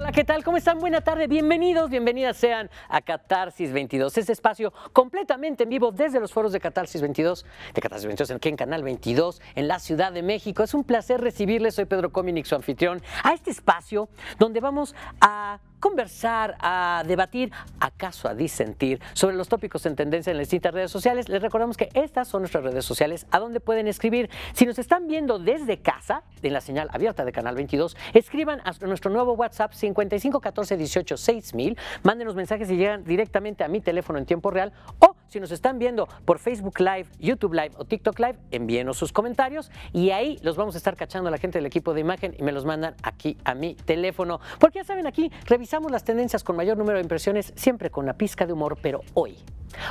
Hola, ¿qué tal? ¿Cómo están? Buena tarde, bienvenidos, bienvenidas sean a Catarsis 22, este espacio completamente en vivo desde los foros de Catarsis 22, de Catarsis 22 aquí en Canal 22, en la Ciudad de México. Es un placer recibirles, soy Pedro Cominic, su anfitrión, a este espacio donde vamos a conversar, a debatir, acaso a disentir sobre los tópicos en tendencia en las distintas redes sociales. Les recordamos que estas son nuestras redes sociales a donde pueden escribir. Si nos están viendo desde casa, en la señal abierta de Canal 22, escriban a nuestro nuevo WhatsApp 5514186000, 18 6000, mándenos mensajes y llegan directamente a mi teléfono en tiempo real si nos están viendo por Facebook Live, YouTube Live o TikTok Live, envíenos sus comentarios y ahí los vamos a estar cachando a la gente del equipo de imagen y me los mandan aquí a mi teléfono. Porque ya saben, aquí revisamos las tendencias con mayor número de impresiones, siempre con la pizca de humor, pero hoy,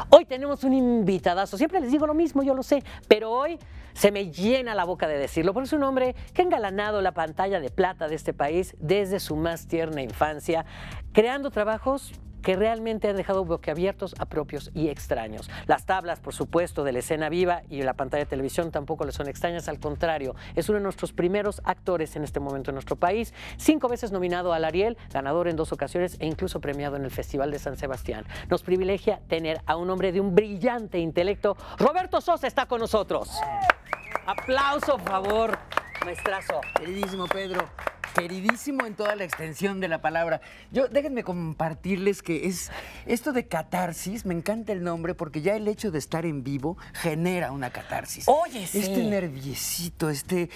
hoy tenemos un invitadazo. Siempre les digo lo mismo, yo lo sé, pero hoy se me llena la boca de decirlo, por su un hombre que ha engalanado la pantalla de plata de este país desde su más tierna infancia, creando trabajos que realmente han dejado abiertos a propios y extraños. Las tablas, por supuesto, de la escena viva y la pantalla de televisión tampoco le son extrañas, al contrario, es uno de nuestros primeros actores en este momento en nuestro país, cinco veces nominado al Ariel, ganador en dos ocasiones e incluso premiado en el Festival de San Sebastián. Nos privilegia tener a un hombre de un brillante intelecto. Roberto Sosa está con nosotros. Aplauso, por favor, maestrazo. Queridísimo Pedro, queridísimo en toda la extensión de la palabra. Yo déjenme compartirles que es esto de catarsis, me encanta el nombre porque ya el hecho de estar en vivo genera una catarsis. Oye, Este nerviecito, este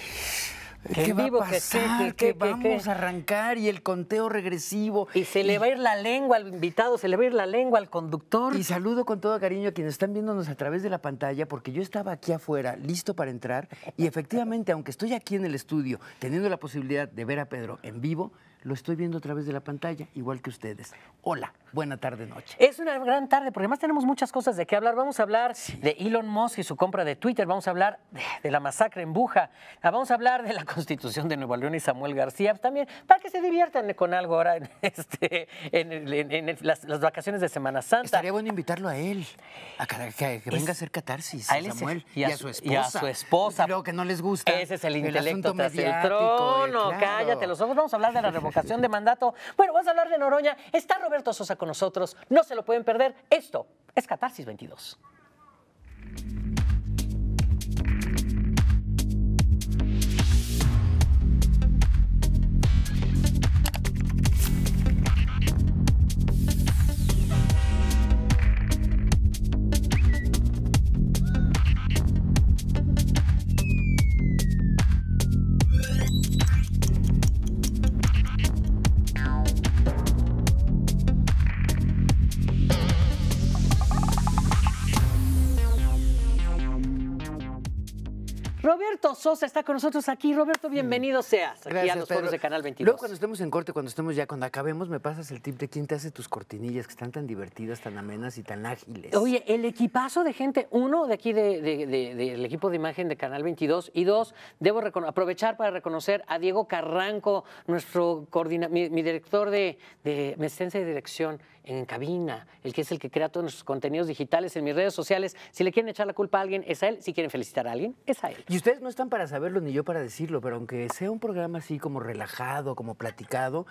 ¿Qué, va vivo, a pasar? Que, que vamos a arrancar y el conteo regresivo. Y se le va a ir la lengua al invitado, se le va a ir la lengua al conductor. Y saludo con todo cariño a quienes están viéndonos a través de la pantalla, porque yo estaba aquí afuera, listo para entrar, y efectivamente, aunque estoy aquí en el estudio, teniendo la posibilidad de ver a Pedro en vivo, lo estoy viendo a través de la pantalla, igual que ustedes. Hola, buena tarde, noche. Es una gran tarde, porque además tenemos muchas cosas de qué hablar. Vamos a hablar de Elon Musk y su compra de Twitter, vamos a hablar de, la masacre en Buja, ah, vamos a hablar de la constitución de Nuevo León y Samuel García, pues, también para que se diviertan con algo ahora en, este, en, las, vacaciones de Semana Santa. Estaría bueno invitarlo a él, a que, venga a hacer catarsis, a, Samuel, y a, su, esposa. Y a su esposa. Creo que no les gusta. Ese es el intelecto tras el trono. Eh, Cállate los ojos, vamos a hablar de la revolución de mandato. Bueno, vamos a hablar de Noroña. Está Roberto Sosa con nosotros. No se lo pueden perder. Esto es Catarsis 22. Sosa está con nosotros aquí. Roberto, bienvenido seas aquí a los de Canal 22. Luego, cuando estemos en corte, cuando estemos ya, cuando acabemos, me pasas el tip de quién te hace tus cortinillas que están tan divertidas, tan amenas y tan ágiles. Oye, el equipazo de gente, uno, de aquí del equipo de imagen de Canal 22, y dos, debo aprovechar para reconocer a Diego Carranco, nuestro coordinador, mi, director de, de y de Dirección en cabina, el que es el que crea todos nuestros contenidos digitales en mis redes sociales. Si le quieren echar la culpa a alguien, es a él. Si quieren felicitar a alguien, es a él. Y ustedes no están para saberlo ni yo para decirlo, pero aunque sea un programa así como relajado, como platicado,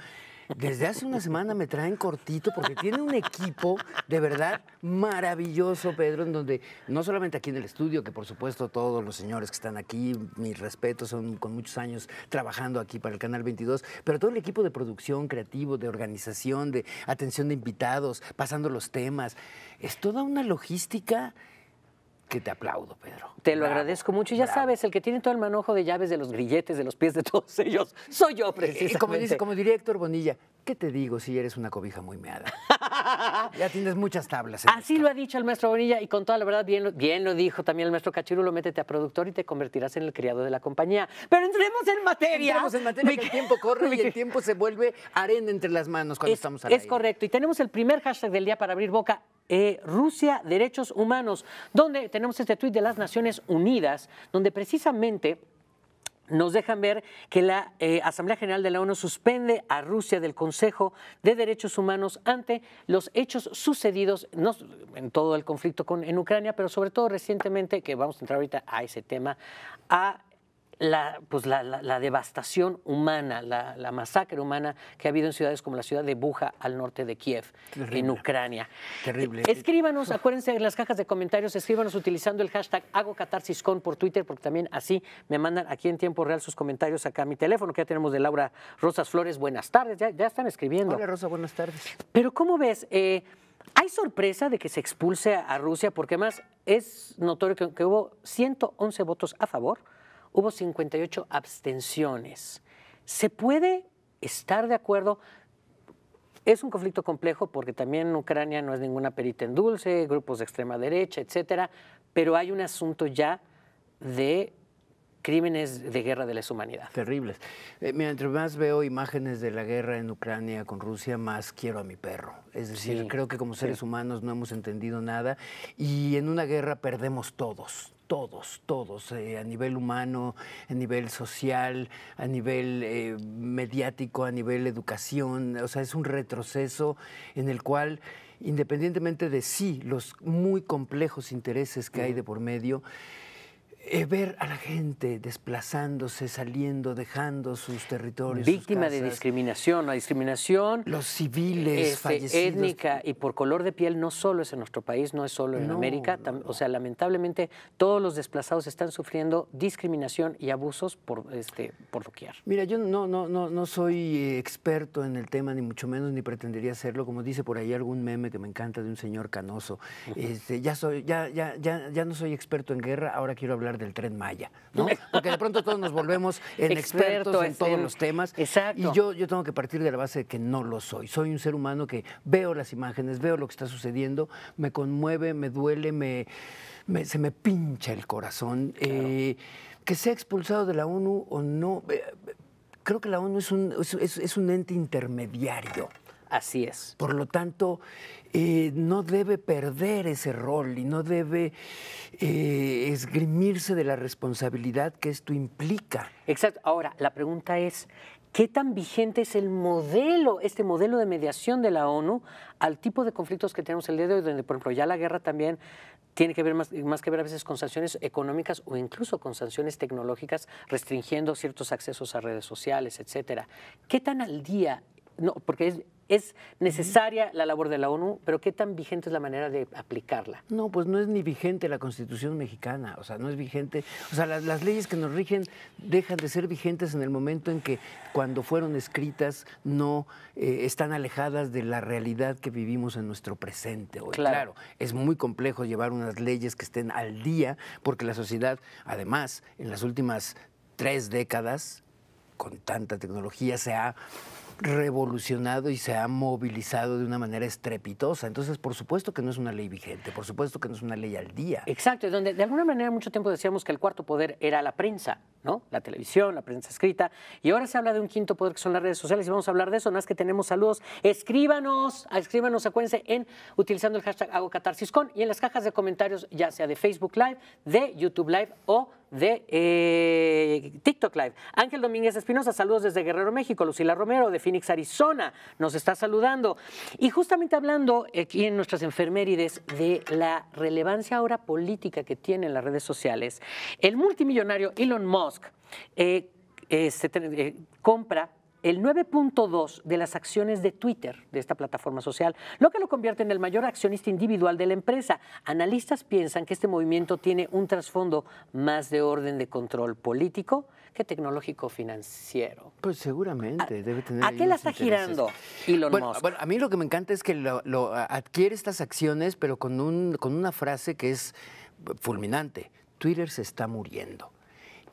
desde hace una semana me traen cortito porque tiene un equipo de verdad maravilloso, Pedro, en donde no solamente aquí en el estudio, que por supuesto todos los señores que están aquí, mis respetos, son con muchos años trabajando aquí para el Canal 22, pero todo el equipo de producción, creativo, de organización, de atención de invitados, pasando los temas. Es toda una logística que te aplaudo, Pedro. Te lo agradezco mucho. ya sabes, el que tiene todo el manojo de llaves de los grilletes, de los pies de todos ellos, soy yo, precisamente. Y como, dice, como director Bonilla, ¿qué te digo si eres una cobija muy meada? Ya tienes muchas tablas. Así lo ha dicho el maestro Bonilla y con toda la verdad bien, bien lo dijo también el maestro Cachirulo, métete a productor y te convertirás en el criado de la compañía. Pero entremos en materia. Entremos en materia, que el tiempo corre y el tiempo se vuelve arena entre las manos cuando estamos al Es correcto. Y tenemos el primer hashtag del día para abrir boca, eh, Rusia, derechos humanos, donde tenemos este tuit de las Naciones Unidas, donde precisamente nos dejan ver que la eh, Asamblea General de la ONU suspende a Rusia del Consejo de Derechos Humanos ante los hechos sucedidos en todo el conflicto con, en Ucrania, pero sobre todo recientemente, que vamos a entrar ahorita a ese tema, a la, pues la, devastación humana, la, masacre humana que ha habido en ciudades como la ciudad de Buja, al norte de Kiev, en Ucrania. Terrible. Eh, escríbanos, acuérdense en las cajas de comentarios, escríbanos utilizando el hashtag hago HagoCatarsisCon por Twitter, porque también así me mandan aquí en tiempo real sus comentarios acá a mi teléfono, que ya tenemos de Laura Rosas Flores. Buenas tardes, ya, ya están escribiendo. Hola Rosa, buenas tardes. Pero ¿cómo ves? Eh, hay sorpresa de que se expulse a Rusia, porque más es notorio que hubo 111 votos a favor hubo 58 abstenciones. ¿Se puede estar de acuerdo? Es un conflicto complejo porque también Ucrania no es ninguna perita en dulce, grupos de extrema derecha, etcétera, pero hay un asunto ya de crímenes de guerra de lesa humanidad. Terribles. Eh, mientras más veo imágenes de la guerra en Ucrania con Rusia, más quiero a mi perro. Es decir, creo que como seres humanos no hemos entendido nada y en una guerra perdemos todos, todos, todos, eh, a nivel humano, a nivel social, a nivel eh, mediático, a nivel educación. O sea, es un retroceso en el cual, independientemente de sí, los muy complejos intereses que hay de por medio, ver a la gente desplazándose, saliendo, dejando sus territorios. Víctima de discriminación, la discriminación. Los civiles este, fallecidos. Étnica y por color de piel no solo es en nuestro país, no es solo en América. O sea, lamentablemente todos los desplazados están sufriendo discriminación y abusos por, este, por loquear. Mira, yo no, no, no, no soy eh, experto en el tema, ni mucho menos, ni pretendería serlo. Como dice por ahí algún meme que me encanta de un señor canoso. este, ya, soy, ya, ya, ya, ya no soy experto en guerra, ahora quiero hablar del tren Maya, ¿no? Porque de pronto todos nos volvemos en expertos en todos los temas. Exacto. Y yo, yo tengo que partir de la base de que no lo soy. Soy un ser humano que veo las imágenes, veo lo que está sucediendo, me conmueve, me duele, me, se me pincha el corazón. Eh, que sea expulsado de la ONU o no, eh, creo que la ONU es un, es un ente intermediario. Así es. Por lo tanto, eh, no debe perder ese rol y no debe eh, esgrimirse de la responsabilidad que esto implica. Exacto. Ahora, la pregunta es, ¿qué tan vigente es el modelo, este modelo de mediación de la ONU al tipo de conflictos que tenemos el día de hoy, donde, por ejemplo, ya la guerra también tiene que ver más, más, que ver a veces con sanciones económicas o incluso con sanciones tecnológicas, restringiendo ciertos accesos a redes sociales, etcétera. ¿Qué tan al día no, porque es, necesaria la labor de la ONU, pero ¿qué tan vigente es la manera de aplicarla? No, pues no es ni vigente la Constitución mexicana, o sea, no es vigente, o sea, las, leyes que nos rigen dejan de ser vigentes en el momento en que cuando fueron escritas no eh, están alejadas de la realidad que vivimos en nuestro presente hoy. claro. es muy complejo llevar unas leyes que estén al día, porque la sociedad, además, en las últimas tres décadas, con tanta tecnología, se ha revolucionado y se ha movilizado de una manera estrepitosa. Entonces, por supuesto que no es una ley vigente, por supuesto que no es una ley al día. Exacto, donde de alguna manera mucho tiempo decíamos que el cuarto poder era la prensa, ¿no? La televisión, la prensa escrita, y ahora se habla de un quinto poder que son las redes sociales y vamos a hablar de eso, nada más que tenemos saludos. Escríbanos, escríbanos, acuérdense, en utilizando el hashtag hago y en las cajas de comentarios, ya sea de Facebook Live, de YouTube Live o de eh, TikTok Live. Ángel Domínguez Espinosa, saludos desde Guerrero, México. Lucila Romero, de Phoenix, Arizona, nos está saludando. Y justamente hablando aquí en nuestras enfermerides de la relevancia ahora política que tienen las redes sociales, el multimillonario Elon Musk eh, eh, eh, compra el 9.2 de las acciones de Twitter, de esta plataforma social, lo que lo convierte en el mayor accionista individual de la empresa. Analistas piensan que este movimiento tiene un trasfondo más de orden de control político que tecnológico financiero. Pues seguramente, debe tener. ¿A qué la está girando Elon Musk? Bueno, a mí lo que me encanta es que adquiere estas acciones, pero con, con una frase que es fulminante. Twitter se está muriendo.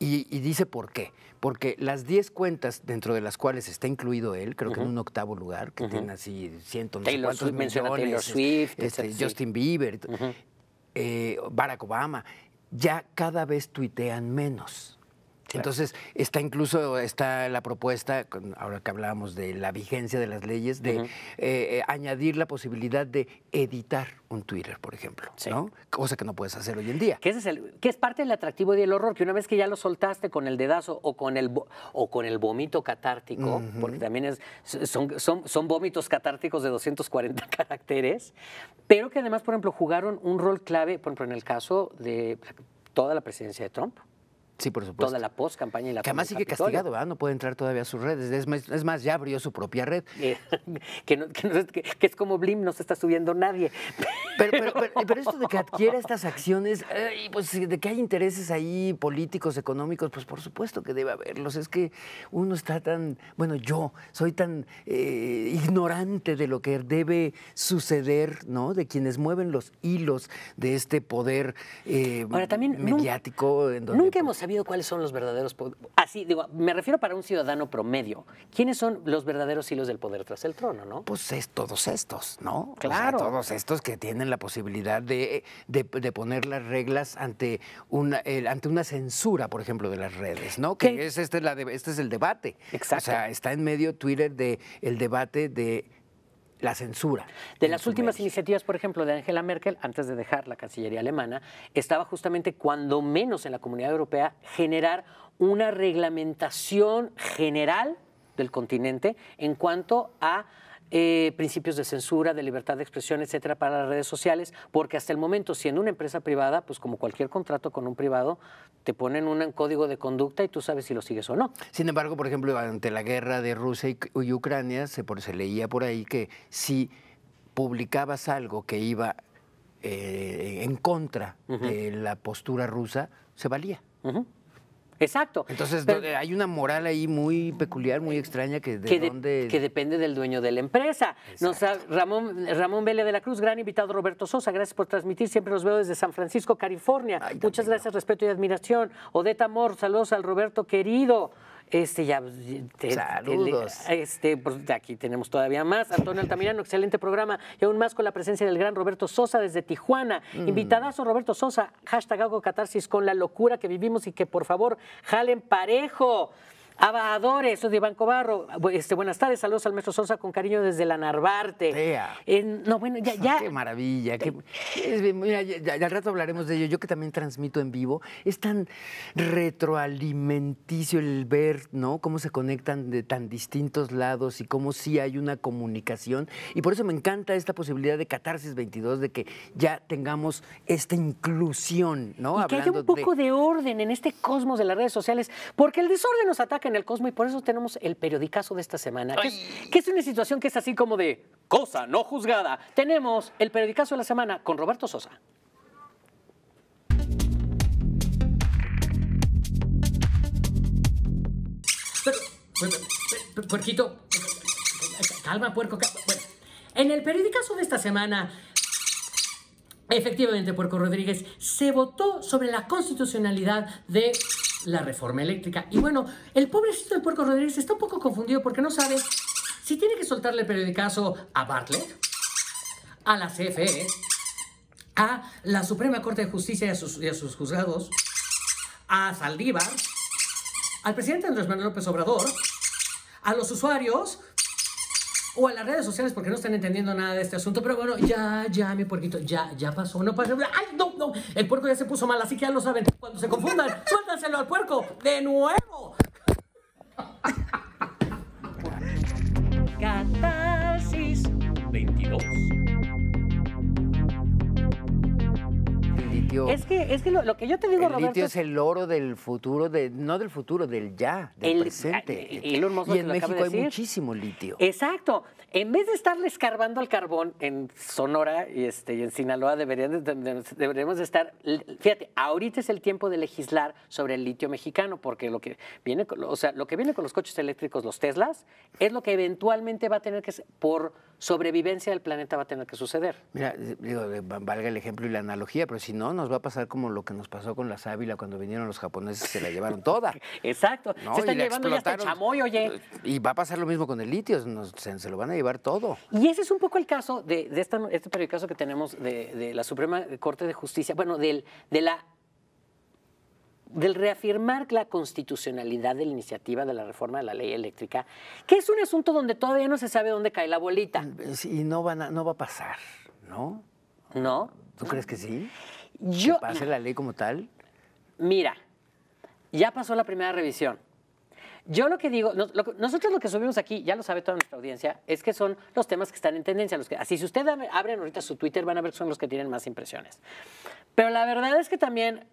Y, dice por qué. Porque las 10 cuentas dentro de las cuales está incluido él, creo que en un octavo lugar, que tiene así ciento no sé cuántos Swift, Swift, este, Justin Bieber, eh, Barack Obama, ya cada vez tuitean menos. Entonces, está incluso está la propuesta, ahora que hablábamos de la vigencia de las leyes, de eh, eh, añadir la posibilidad de editar un Twitter, por ejemplo, ¿no? Cosa que no puedes hacer hoy en día. ¿Qué es parte del atractivo y del horror, que una vez que ya lo soltaste con el dedazo o con el, o con el vómito catártico, porque también son, son vómitos catárticos de 240 caracteres, pero que además, por ejemplo, jugaron un rol clave, por ejemplo, en el caso de toda la presidencia de Trump. Sí, por supuesto. Toda la post campaña y la Que además sigue castigado, ¿verdad? No puede entrar todavía a sus redes. Es más, más ya abrió su propia red. Eh, que, que, es como Blim, no se está subiendo nadie. Pero, pero, esto de que adquiera estas acciones, y pues de que hay intereses ahí políticos, económicos, pues por supuesto que debe haberlos. Es que uno está tan, bueno, yo soy tan eh, ignorante de lo que debe suceder, ¿no? De quienes mueven los hilos de este poder eh, también, mediático. Nunca, pues hemos sabido cuáles son los verdaderos, así digo, me refiero para un ciudadano promedio. ¿Quiénes son los verdaderos hilos del poder tras el trono, no? Pues es todos estos, ¿no? Claro. todos estos que tienen la posibilidad de, poner las reglas ante una, ante una censura, por ejemplo, de las redes, ¿no? Que es, este, este, es el debate. Exacto. O sea, está en medio Twitter de el debate de la censura. De las últimas iniciativas, por ejemplo, de Angela Merkel, antes de dejar la Cancillería alemana, estaba justamente cuando menos en la Comunidad Europea generar una reglamentación general del continente en cuanto a eh, principios de censura, de libertad de expresión, etcétera, para las redes sociales, porque hasta el momento, siendo una empresa privada, pues como cualquier contrato con un privado, te ponen un código de conducta y tú sabes si lo sigues o no. Sin embargo, por ejemplo, ante la guerra de Rusia y, Ucrania, se, por, se leía por ahí que si publicabas algo que iba eh, en contra de la postura rusa, se valía. Exacto. Entonces eh, hay una moral ahí muy peculiar, muy extraña que depende del dueño de la empresa. Nos, Ramón, Ramón Vélez de la Cruz, gran invitado Roberto Sosa, gracias por transmitir. Siempre los veo desde San Francisco, California. Muchas gracias, respeto y admiración. Odeta Mor, saludos al Roberto querido. Este ya. Pues, Saludos. este, pues, aquí tenemos todavía más. Antonio Altamirano, excelente programa. Y aún más con la presencia del gran Roberto Sosa desde Tijuana. Mm. Invitadazo Roberto Sosa, hashtag catarsis con la locura que vivimos y que por favor jalen parejo. Abadores, soy de Banco este, buenas tardes, saludos al maestro Sosa con cariño desde la Narvarte. Eh, no, bueno, ya, Qué maravilla. Eh, al rato hablaremos de ello. Yo que también transmito en vivo. Es tan retroalimenticio el ver, ¿no? Cómo se conectan de tan distintos lados y cómo sí hay una comunicación. Y por eso me encanta esta posibilidad de Catarsis 22, de que ya tengamos esta inclusión, ¿no? Y que haya un poco de orden en este cosmos de las redes sociales, porque el desorden nos ataca en el Cosmo y por eso tenemos el periodicazo de esta semana, que es, una situación que es así como de cosa no juzgada. Tenemos el periodicazo de la semana con Roberto Sosa. Puerquito, calma, puerco. en el periodicazo de esta semana, efectivamente, Puerco Rodríguez se votó sobre la constitucionalidad de la reforma eléctrica. Y bueno, el pobrecito del puerco Rodríguez está un poco confundido porque no sabe si tiene que soltarle el periodicazo a Bartlett, a la CFE, a la Suprema Corte de Justicia y a sus, y a sus juzgados, a Saldívar, al presidente Andrés Manuel López Obrador, a los usuarios o a las redes sociales porque no están entendiendo nada de este asunto. Pero bueno, ya, ya, mi puerquito, ya, ya pasó, no nada. ¡Ay, no, no! El puerco ya se puso mal, así que ya lo saben. Cuando se confundan, suéltanselo al puerco de nuevo. Catarsis 22. Es que, es lo, que yo te digo, Roberto. El litio es el oro del futuro, de, no del futuro, del ya, del presente. Y, el en México hay muchísimo litio. Exacto. En vez de estarle escarbando al carbón en Sonora y, este, en Sinaloa, deberíamos estar. Fíjate, ahorita es el tiempo de legislar sobre el litio mexicano, porque lo que viene, o sea, lo que viene con los coches eléctricos, los Teslas, es lo que eventualmente va a tener que ser por sobrevivencia del planeta va a tener que suceder. Mira, digo, valga el ejemplo y la analogía, pero si no, nos va a pasar como lo que nos pasó con la sábila cuando vinieron los japoneses y se la llevaron toda. Exacto, se están llevando ya hasta el chamoy, oye. Y va a pasar lo mismo con el litio, se, lo van a llevar todo. Y ese es un poco el caso de, de esta, este periódico que tenemos de, de la Suprema Corte de Justicia, bueno, del, de la del reafirmar la constitucionalidad de la iniciativa de la reforma de la ley eléctrica, que es un asunto donde todavía no se sabe dónde cae la bolita. Mm, y no, van a, no va a pasar, ¿no? ¿No? ¿Tú crees que sí? ¿Que pase la ley como tal? Mira, ya pasó la primera revisión. Yo lo que digo, nosotros lo que subimos aquí, ya lo sabe toda nuestra audiencia, es que son los temas que están en tendencia. Los que, así, si ustedes abren ahorita su Twitter, van a ver que son los que tienen más impresiones. Pero la verdad es que también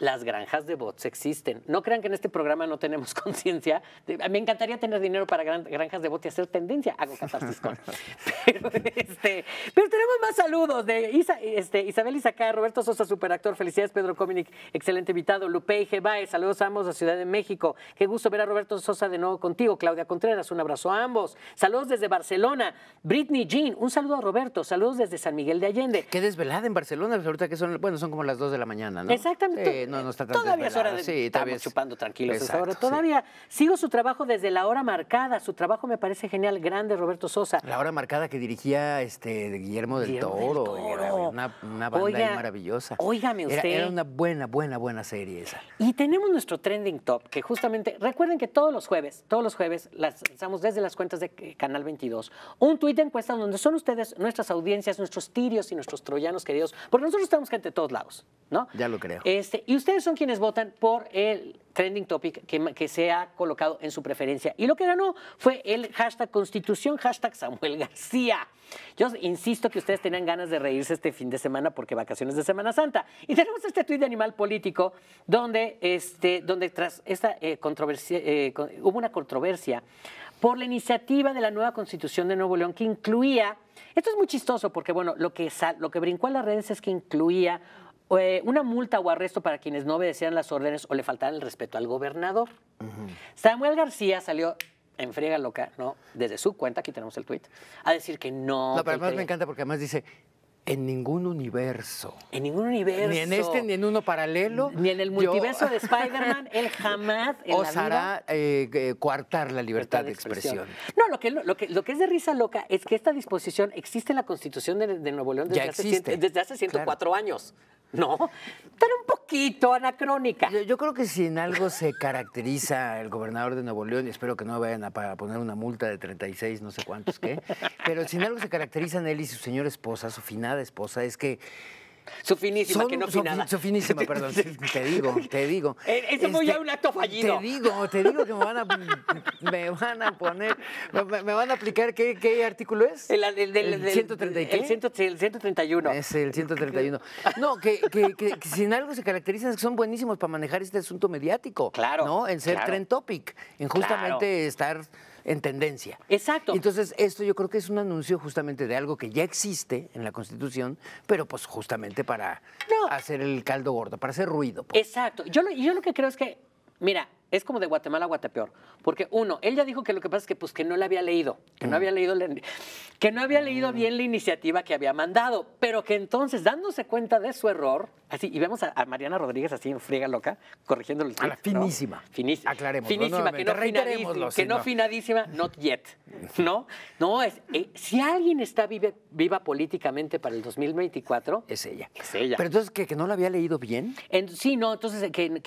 las granjas de bots existen. No crean que en este programa no tenemos conciencia. Me encantaría tener dinero para granjas de bots y hacer tendencia. Hago catarsis con. pero, este, pero tenemos más saludos de este, Isabel Isacá, Roberto Sosa, superactor. Felicidades, Pedro Cominic, excelente invitado. Lupe Gebaez, saludos a ambos a Ciudad de México. Qué gusto ver a Roberto Sosa de nuevo contigo. Claudia Contreras, un abrazo a ambos. Saludos desde Barcelona. Britney Jean, un saludo a Roberto. Saludos desde San Miguel de Allende. Qué desvelada en Barcelona, pues, ahorita que son, bueno, son como las 2 de la mañana, ¿no? Exactamente no, no está tan Todavía es hora de sí, estamos chupando tranquilos. Exacto, Todavía sigo su trabajo desde la hora marcada. Su trabajo me parece genial, grande Roberto Sosa. La hora marcada que dirigía este Guillermo del Toro. una, banda maravillosa. Óigame usted. Era, una buena, buena, buena serie esa. Y tenemos nuestro trending top, que justamente, recuerden que todos los jueves, todos los jueves, lanzamos desde las cuentas de eh, Canal 22, un tuit encuesta donde son ustedes, nuestras audiencias, nuestros tirios y nuestros troyanos queridos, porque nosotros estamos gente de todos lados, ¿no? Ya lo creo. Este, ustedes son quienes votan por el trending topic que, se ha colocado en su preferencia. Y lo que ganó fue el hashtag Constitución, hashtag Samuel García. Yo insisto que ustedes tenían ganas de reírse este fin de semana porque vacaciones de Semana Santa. Y tenemos este tuit de Animal Político donde, este, donde tras esta eh, controversia, eh, hubo una controversia por la iniciativa de la nueva Constitución de Nuevo León que incluía, esto es muy chistoso porque bueno, lo que, lo que brincó a las redes es que incluía eh, una multa o arresto para quienes no obedecieran las órdenes o le faltaran el respeto al gobernador. Samuel García salió en friega loca, ¿no? Desde su cuenta, aquí tenemos el tweet, a decir que no. No, pero además me encanta porque además dice, en ningún universo. En ningún universo. Ni en este, ni en uno paralelo. Ni en el multiverso de Spider-Man, él jamás osará eh, eh, coartar la libertad, de, expresión. No, lo que, que, lo que es de risa loca es que esta disposición existe en la Constitución de, Nuevo León desde, hace, desde hace 104 años. ¿No? Pero un poquito anacrónica. Yo, creo que si en algo se caracteriza el gobernador de Nuevo León, y espero que no vayan a poner una multa de 36, no sé cuántos qué, pero si en algo se caracterizan él y su señora esposa, su finada esposa es que... Su finísima, que no su, nada. Su finísima, perdón. te digo, te digo. Eh, eso fue ya este, un acto fallido. Te digo, te digo que me van a, me van a poner, me, van a aplicar, ¿qué, artículo es? El, 131. Es el 131. No, que, sin algo se caracterizan es que son buenísimos para manejar este asunto mediático. Claro. ¿No? En ser trend topic, en justamente estar en tendencia. Exacto. Entonces, esto yo creo que es un anuncio justamente de algo que ya existe en la Constitución, pero pues justamente para hacer el caldo gordo, para hacer ruido. Pues. Exacto. Yo yo lo que creo es que, mira, es como de Guatemala a Guatepeor. Porque uno, ella dijo que lo que pasa es que, pues, que no la había leído, que no mm. había leído, que no había leído mm. bien la iniciativa que había mandado, pero que entonces, dándose cuenta de su error, así, y vemos a, Mariana Rodríguez así en friega loca, corrigiéndolo. Ah, finísima. Finísima. Aclaremos. Finísima, que no finadísima, que no finadísima, not yet. ¿No? No, es, eh, si alguien está viva políticamente para el 2024... Es ella. Es ella. Pero entonces, ¿que, no la había leído bien? sí, no, entonces, que, no,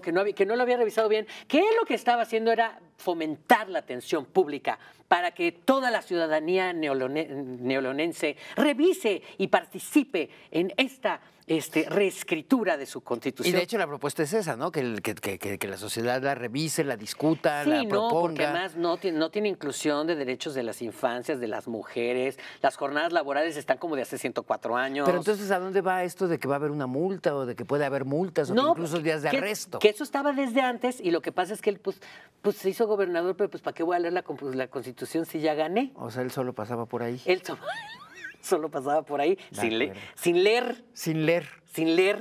que, no, que no había revisado bien que lo que estaba haciendo era fomentar la atención pública para que toda la ciudadanía neolonense revise y participe en esta este, reescritura de su constitución. Y de hecho la propuesta es esa, ¿no? Que, que, que, la sociedad la revise, la discuta, la proponga. no, Porque además no tiene, no tiene inclusión de derechos de las infancias, de las mujeres. Las jornadas laborales están como de hace 104 años. Pero entonces, ¿a dónde va esto de que va a haber una multa o de que puede haber multas o incluso días de arresto? Que eso estaba desde antes y lo que pasa es que él pues, pues hizo gobernador, pero pues ¿para qué voy a leer pues, la, constitución si ya gané? O sea, él solo pasaba por ahí. Él solo pasaba por ahí sin, leer. Sin leer. Sin leer.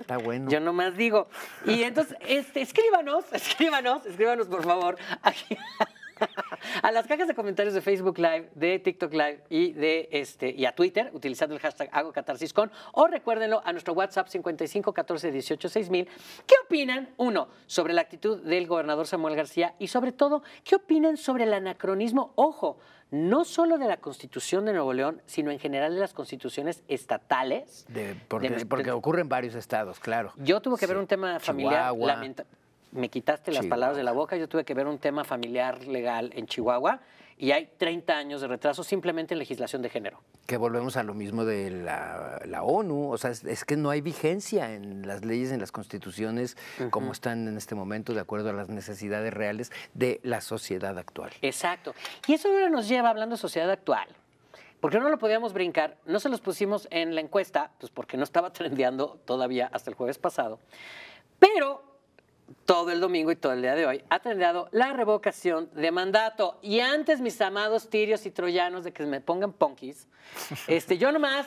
Está bueno. Yo nomás digo. Y entonces, este, escríbanos, escríbanos, escríbanos por favor. a las cajas de comentarios de Facebook Live, de TikTok Live y de este y a Twitter utilizando el hashtag HagoCatarsisCon o recuérdenlo a nuestro WhatsApp 55 14 ¿Qué opinan uno sobre la actitud del gobernador Samuel García y sobre todo qué opinan sobre el anacronismo? Ojo, no solo de la Constitución de Nuevo León, sino en general de las constituciones estatales. porque, ocurre en varios estados, claro. Yo tuve que ver un tema familiar me quitaste las palabras de la boca, yo tuve que ver un tema familiar legal en Chihuahua y hay 30 años de retraso simplemente en legislación de género. Que volvemos a lo mismo de la, ONU, o sea, es, que no hay vigencia en las leyes, en las constituciones, como están en este momento, de acuerdo a las necesidades reales de la sociedad actual. Exacto. Y eso ahora nos lleva, hablando de sociedad actual, porque no lo podíamos brincar, no se los pusimos en la encuesta, pues porque no estaba trendeando todavía hasta el jueves pasado, pero todo el domingo y todo el día de hoy ha tenido la revocación de mandato. Y antes, mis amados tirios y troyanos, de que me pongan ponkis, este, yo nomás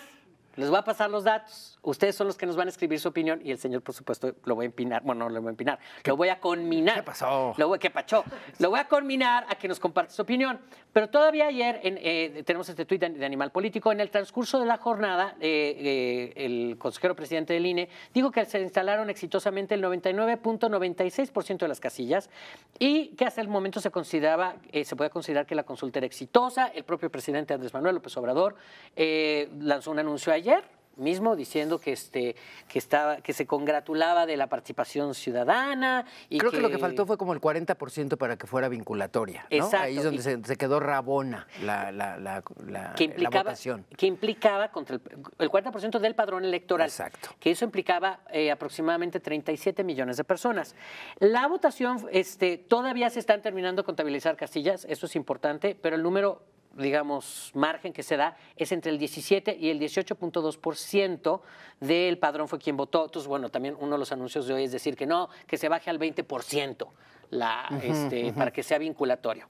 les voy a pasar los datos ustedes son los que nos van a escribir su opinión y el señor, por supuesto, lo voy a empinar. Bueno, no lo voy a empinar. Lo voy a conminar. ¿Qué pasó? Lo voy, ¿Qué pachó? Lo voy a conminar a que nos comparte su opinión. Pero todavía ayer en, eh, tenemos este tuit de, Animal Político. En el transcurso de la jornada, eh, eh, el consejero presidente del INE dijo que se instalaron exitosamente el 99.96% de las casillas y que hasta el momento se consideraba, se podía considerar que la consulta era exitosa. El propio presidente Andrés Manuel López Obrador lanzó un anuncio ayer mismo diciendo que este que estaba que se congratulaba de la participación ciudadana y creo que... lo que faltó fue como el 40% para que fuera vinculatoria ahí es donde se, quedó rabona la, la, votación que implicaba contra el, el 40% del padrón electoral exacto que eso implicaba eh, aproximadamente 37 millones de personas la votación este todavía se están terminando de contabilizar castillas eso es importante pero el número digamos, margen que se da es entre el 17 y el 18.2% del padrón fue quien votó. Entonces, bueno, también uno de los anuncios de hoy es decir que no, que se baje al 20% la, este, para que sea vinculatorio.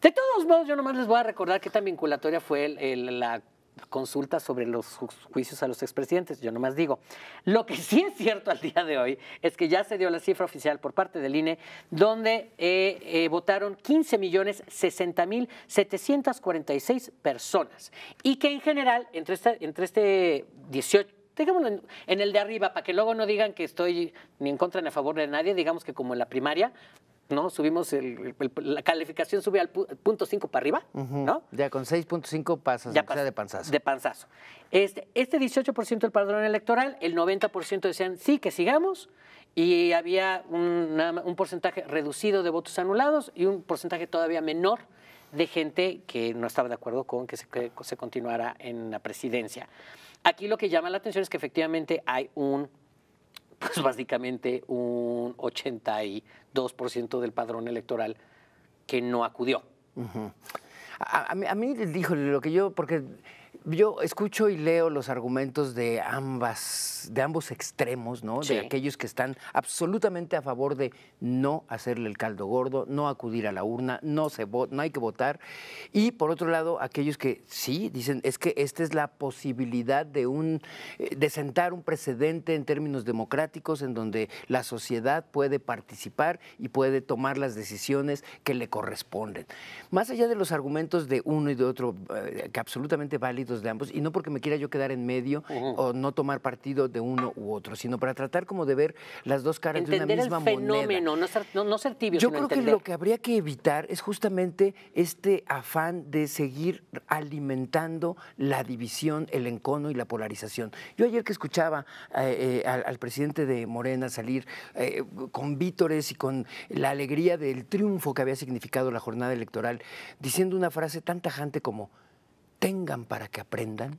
De todos modos, yo nomás les voy a recordar qué tan vinculatoria fue el, la consulta sobre los juicios a los expresidentes, yo nomás digo. Lo que sí es cierto al día de hoy es que ya se dio la cifra oficial por parte del INE, donde eh, eh, votaron 15 millones 60 mil 746 personas y que en general, entre este, entre este 18 digámoslo en, el de arriba, para que luego no digan que estoy ni en contra ni a favor de nadie, digamos que como en la primaria, ¿no? Subimos la calificación subió al punto 5 para arriba, ¿no? Ya con 6.5 pasas, ya pasa, de panzazo. De panzazo. Este, este 18% del padrón electoral, el 90% decían sí, que sigamos, y había un porcentaje reducido de votos anulados y un porcentaje todavía menor de gente que no estaba de acuerdo con que se continuara en la presidencia. Aquí lo que llama la atención es que efectivamente hay un básicamente un 82% del padrón electoral que no acudió. a, mí, a mí, dijo lo que yo, porque yo escucho y leo los argumentos de ambas, de ambos extremos, ¿no? De aquellos que están absolutamente a favor de no hacerle el caldo gordo, no acudir a la urna, no se no hay que votar. Y por otro lado, aquellos que sí dicen es que esta es la posibilidad de un eh, de sentar un precedente en términos democráticos en donde la sociedad puede participar y puede tomar las decisiones que le corresponden. Más allá de los argumentos de uno y de otro, eh, que absolutamente válidos de ambos, y no porque me quiera yo quedar en medio o no tomar partido de uno u otro, sino para tratar como de ver las dos caras de una misma moneda. Entender el fenómeno, no ser, tibio, Yo creo que lo que habría que evitar es justamente este afán de seguir alimentando la división, el encono y la polarización. Yo ayer que escuchaba eh, eh, al, presidente de Morena salir eh, con vítores y con la alegría del triunfo que había significado la jornada electoral, diciendo una frase tan tajante como tengan para que aprendan,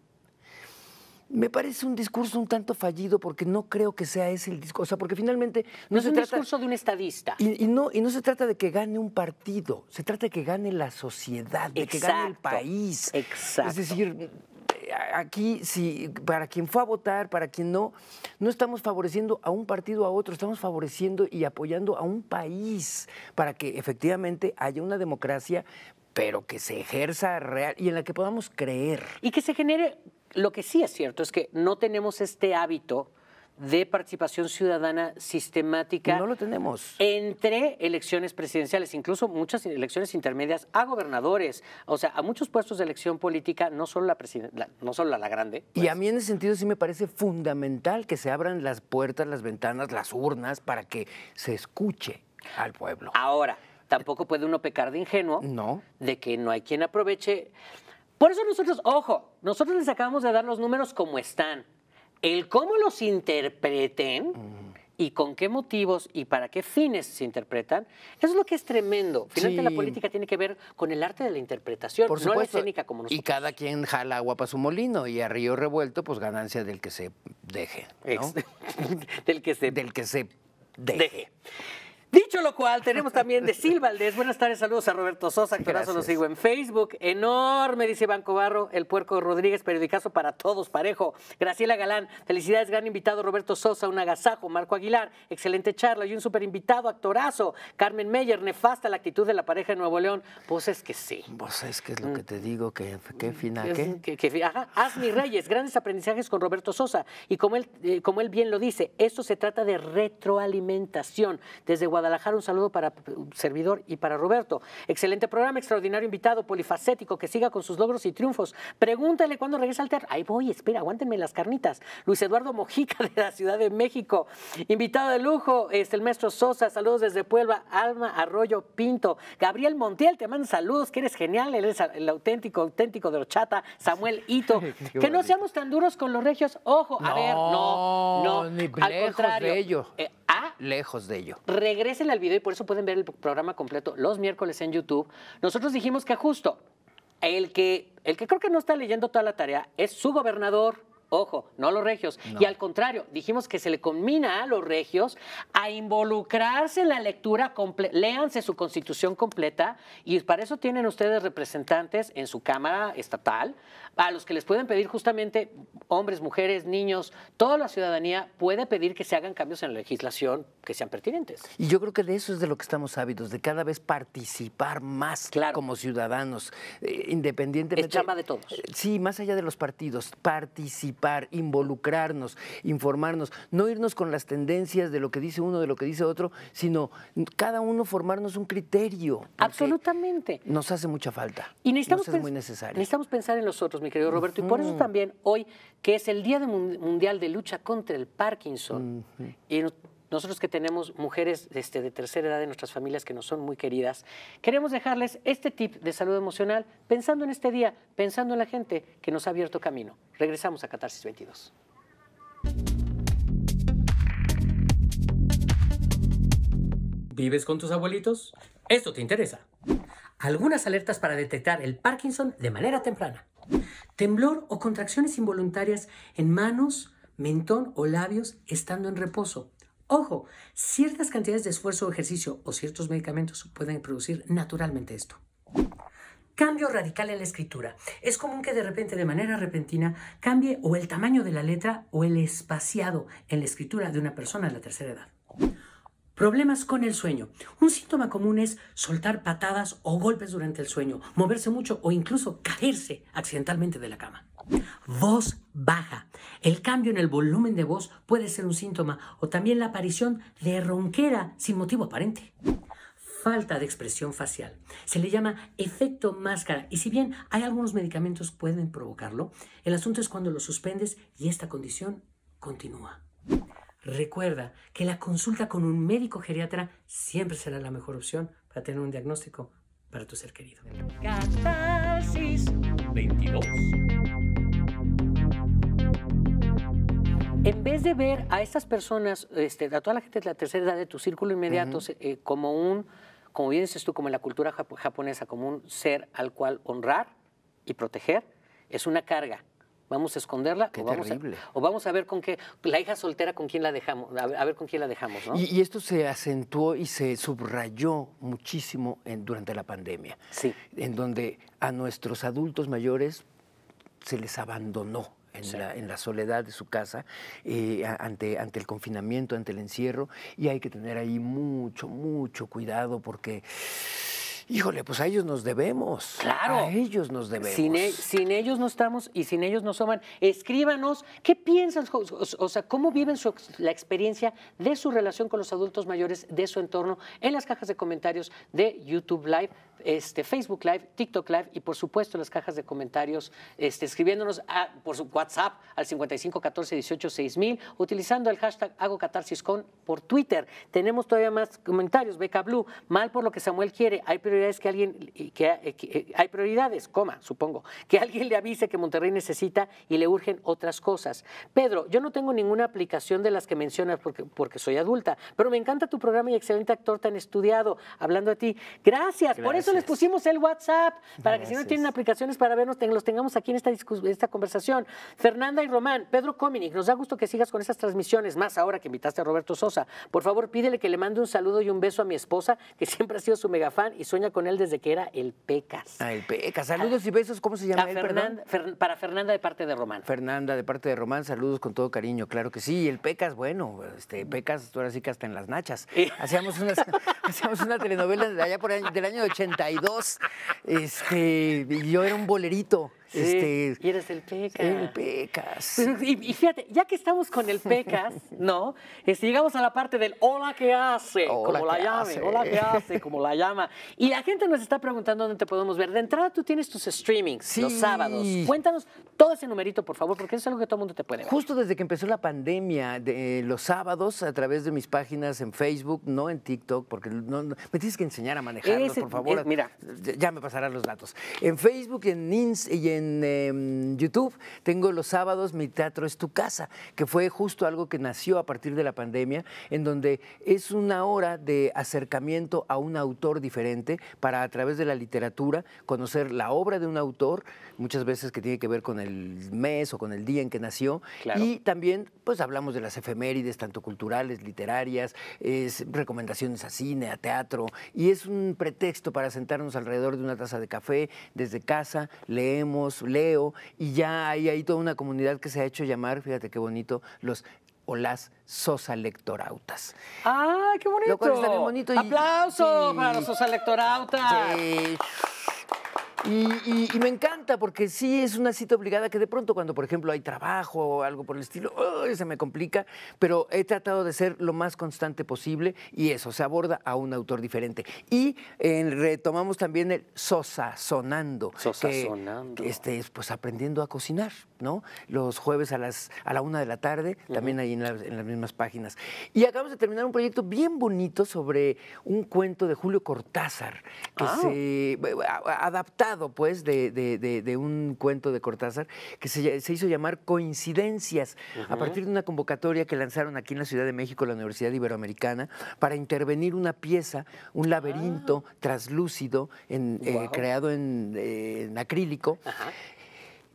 me parece un discurso un tanto fallido porque no creo que sea ese el discurso. O sea, porque finalmente no es pues se discurso de un estadista. Y, no, y no se trata de que gane un partido, se trata de que gane la sociedad, de que gane el país. Exacto. Es decir, eh, aquí, si, para quien fue a votar, para quien no, no estamos favoreciendo a un partido a otro, estamos favoreciendo y apoyando a un país para que efectivamente haya una democracia pero que se ejerza real y en la que podamos creer. Y que se genere, lo que sí es cierto es que no tenemos este hábito de participación ciudadana sistemática. No lo tenemos. Entre elecciones presidenciales, incluso muchas elecciones intermedias a gobernadores, o sea, a muchos puestos de elección política, no solo la, la no solo la, grande. Y pues. a mí en ese sentido sí me parece fundamental que se abran las puertas, las ventanas, las urnas para que se escuche al pueblo. Ahora, Tampoco puede uno pecar de ingenuo. De que no hay quien aproveche. Por eso nosotros, ojo, nosotros les acabamos de dar los números como están. El cómo los interpreten mm. y con qué motivos y para qué fines se interpretan, eso es lo que es tremendo. Finalmente la política tiene que ver con el arte de la interpretación, no la escénica como nosotros. Y cada quien jala agua para su molino y a río revuelto, pues ganancia del que se deje. del que se... Del que se deje. Dicho lo cual, tenemos también de Sil Buenas tardes, saludos a Roberto Sosa, que nos sigo en Facebook. Enorme, dice Banco Barro, el puerco Rodríguez, periodicazo para todos, parejo. Graciela Galán, felicidades, gran invitado Roberto Sosa, un agasajo. Marco Aguilar, excelente charla y un super invitado, actorazo. Carmen Meyer, nefasta la actitud de la pareja de Nuevo León. Pues es que sí. Vos pues es que es lo que te digo, que, mm, que final, Que, que, ajá. Reyes, grandes aprendizajes con Roberto Sosa. Y como él, eh, como él bien lo dice, esto se trata de retroalimentación. Desde Guadalajara Guadalajara. Un saludo para servidor y para Roberto. Excelente programa, extraordinario invitado, polifacético, que siga con sus logros y triunfos. Pregúntale cuándo regresa al teatro. Ahí voy, espera, aguántenme las carnitas. Luis Eduardo Mojica de la Ciudad de México. Invitado de lujo, es el maestro Sosa. Saludos desde Puebla. Alma Arroyo Pinto. Gabriel Montiel, te mando saludos, que eres genial. Eres el auténtico, auténtico de los chata, Samuel Ito. que no seamos tan duros con los regios. Ojo, a ver, no, no. al contrario. De ellos. Eh, lejos de ello. Regresen al video y por eso pueden ver el programa completo los miércoles en YouTube. Nosotros dijimos que justo el que, el que creo que no está leyendo toda la tarea es su gobernador. Ojo, no los regios. Y al contrario, dijimos que se le combina a los regios a involucrarse en la lectura completa. Léanse su constitución completa y para eso tienen ustedes representantes en su Cámara Estatal, a los que les pueden pedir justamente hombres, mujeres, niños, toda la ciudadanía puede pedir que se hagan cambios en la legislación que sean pertinentes. Y yo creo que de eso es de lo que estamos ávidos, de cada vez participar más como ciudadanos, eh, independientemente. Es de todos. Eh, sí, más allá de los partidos, participar, involucrarnos, informarnos, no irnos con las tendencias de lo que dice uno, de lo que dice otro, sino cada uno formarnos un criterio. Absolutamente. Nos hace mucha falta. Y necesitamos es muy necesario. Necesitamos pensar en los otros mi querido Roberto. Y por eso también hoy, que es el Día Mundial de Lucha contra el Parkinson, y nosotros que tenemos mujeres este, de tercera edad en nuestras familias que nos son muy queridas, queremos dejarles este tip de salud emocional pensando en este día, pensando en la gente que nos ha abierto camino. Regresamos a Catarsis 22. ¿Vives con tus abuelitos? Esto te interesa. Algunas alertas para detectar el Parkinson de manera temprana. Temblor o contracciones involuntarias en manos, mentón o labios estando en reposo. Ojo, ciertas cantidades de esfuerzo o ejercicio o ciertos medicamentos pueden producir naturalmente esto. Cambio radical en la escritura. Es común que de repente, de manera repentina, cambie o el tamaño de la letra o el espaciado en la escritura de una persona de la tercera edad. Problemas con el sueño. Un síntoma común es soltar patadas o golpes durante el sueño, moverse mucho o incluso caerse accidentalmente de la cama. Voz baja. El cambio en el volumen de voz puede ser un síntoma o también la aparición de ronquera sin motivo aparente falta de expresión facial. Se le llama efecto máscara y si bien hay algunos medicamentos pueden provocarlo, el asunto es cuando lo suspendes y esta condición continúa. Recuerda que la consulta con un médico geriatra siempre será la mejor opción para tener un diagnóstico para tu ser querido. 22. En vez de ver a estas personas, este, a toda la gente de la tercera edad de tu círculo inmediato, eh, como un, como bien dices tú, como en la cultura japonesa, como un ser al cual honrar y proteger, es una carga vamos a esconderla o, vamos A, ver con qué la hija soltera con quién la dejamos a ver, con quién la dejamos y, esto se acentuó y se subrayó muchísimo durante la pandemia sí en donde a nuestros adultos mayores se les abandonó en, la, soledad de su casa, eh, ante, ante el confinamiento, ante el encierro, y hay que tener ahí mucho, mucho cuidado porque híjole, pues a ellos nos debemos. Claro. A ellos nos debemos. Sin, e-, ellos no estamos y sin ellos no soman. Escríbanos, ¿qué piensan? O, sea, ¿cómo viven la experiencia de su relación con los adultos mayores, de su entorno, en las cajas de comentarios de YouTube Live? Este, Facebook Live, TikTok Live y por supuesto las cajas de comentarios, este, escribiéndonos por su WhatsApp al 55 14 18 6000, utilizando el hashtag Hago Catarsis con por Twitter. Tenemos todavía más comentarios, Beca Blue, mal por lo que Samuel quiere, hay prioridades es que alguien, que, eh, eh, hay prioridades, coma, supongo, que alguien le avise que Monterrey necesita y le urgen otras cosas. Pedro, yo no tengo ninguna aplicación de las que mencionas porque, porque soy adulta, pero me encanta tu programa y excelente actor tan estudiado, hablando a ti. Gracias, por eso les pusimos el WhatsApp, para que si no tienen aplicaciones para vernos, los tengamos aquí en esta, esta conversación. Fernanda y Román, Pedro Cominic, nos da gusto que sigas con estas transmisiones, más ahora que invitaste a Roberto Sosa. Por favor, pídele que le mande un saludo y un beso a mi esposa, que siempre ha sido su mega fan y sueña con él desde que era el Pecas. Ah, el Pecas. Ah, saludos y besos, ¿cómo se llama él, para Fernanda de parte de Román. Fernanda de parte de Román, saludos con todo cariño, claro que sí. el Pecas, bueno, este, Pecas, ahora sí que hasta en las nachas. Hacíamos, una telenovela de allá por del año 82, este, yo era un bolerito este, y eres el Pecas. El Pecas. Pues, y, fíjate, ya que estamos con el Pecas, ¿no? Este, llegamos a la parte del hola que hace, como la llame, hola que hace, como la llama. Y la gente nos está preguntando dónde te podemos ver. De entrada tú tienes tus streamings los sábados. Cuéntanos todo ese numerito, por favor, porque es algo que todo el mundo te puede ver. Justo desde que empezó la pandemia, de, los sábados a través de mis páginas en Facebook, no en TikTok, porque me tienes que enseñar a manejarlo, por favor. mira. Ya me pasarán los datos. En Facebook en Nins y en en em, YouTube. Tengo los sábados Mi Teatro es tu casa, que fue justo algo que nació a partir de la pandemia, en donde es una hora de acercamiento a un autor diferente para a través de la literatura conocer la obra de un autor, muchas veces que tiene que ver con el mes o con el día en que nació. Y también, pues hablamos de las efemérides, tanto culturales, literarias, es, recomendaciones a cine, a teatro. Y es un pretexto para sentarnos alrededor de una taza de café, desde casa, leemos leo, y ya hay ahí toda una comunidad que se ha hecho llamar, fíjate qué bonito, los o las sosalectorautas. ¡Ah, qué bonito! Lo ¡Aplauso para los sosalectorautas! Sí. Y, me encanta porque sí es una cita obligada que de pronto cuando, por ejemplo, hay trabajo o algo por el estilo, se me complica, pero he tratado de ser lo más constante posible y eso, se aborda a un autor diferente. Y eh, retomamos también el Sosa Sonando Que, este es pues aprendiendo a cocinar, ¿no? Los jueves a, las, a la una de la tarde, también ahí en, las mismas páginas. Y acabamos de terminar un proyecto bien bonito sobre un cuento de Julio Cortázar, que ah. se eh, adapta pues, de, un cuento de Cortázar que se, hizo llamar Coincidencias, a partir de una convocatoria que lanzaron aquí en la Ciudad de México la Universidad Iberoamericana para intervenir una pieza, un laberinto ah. traslúcido translúcido eh, creado en, eh, acrílico.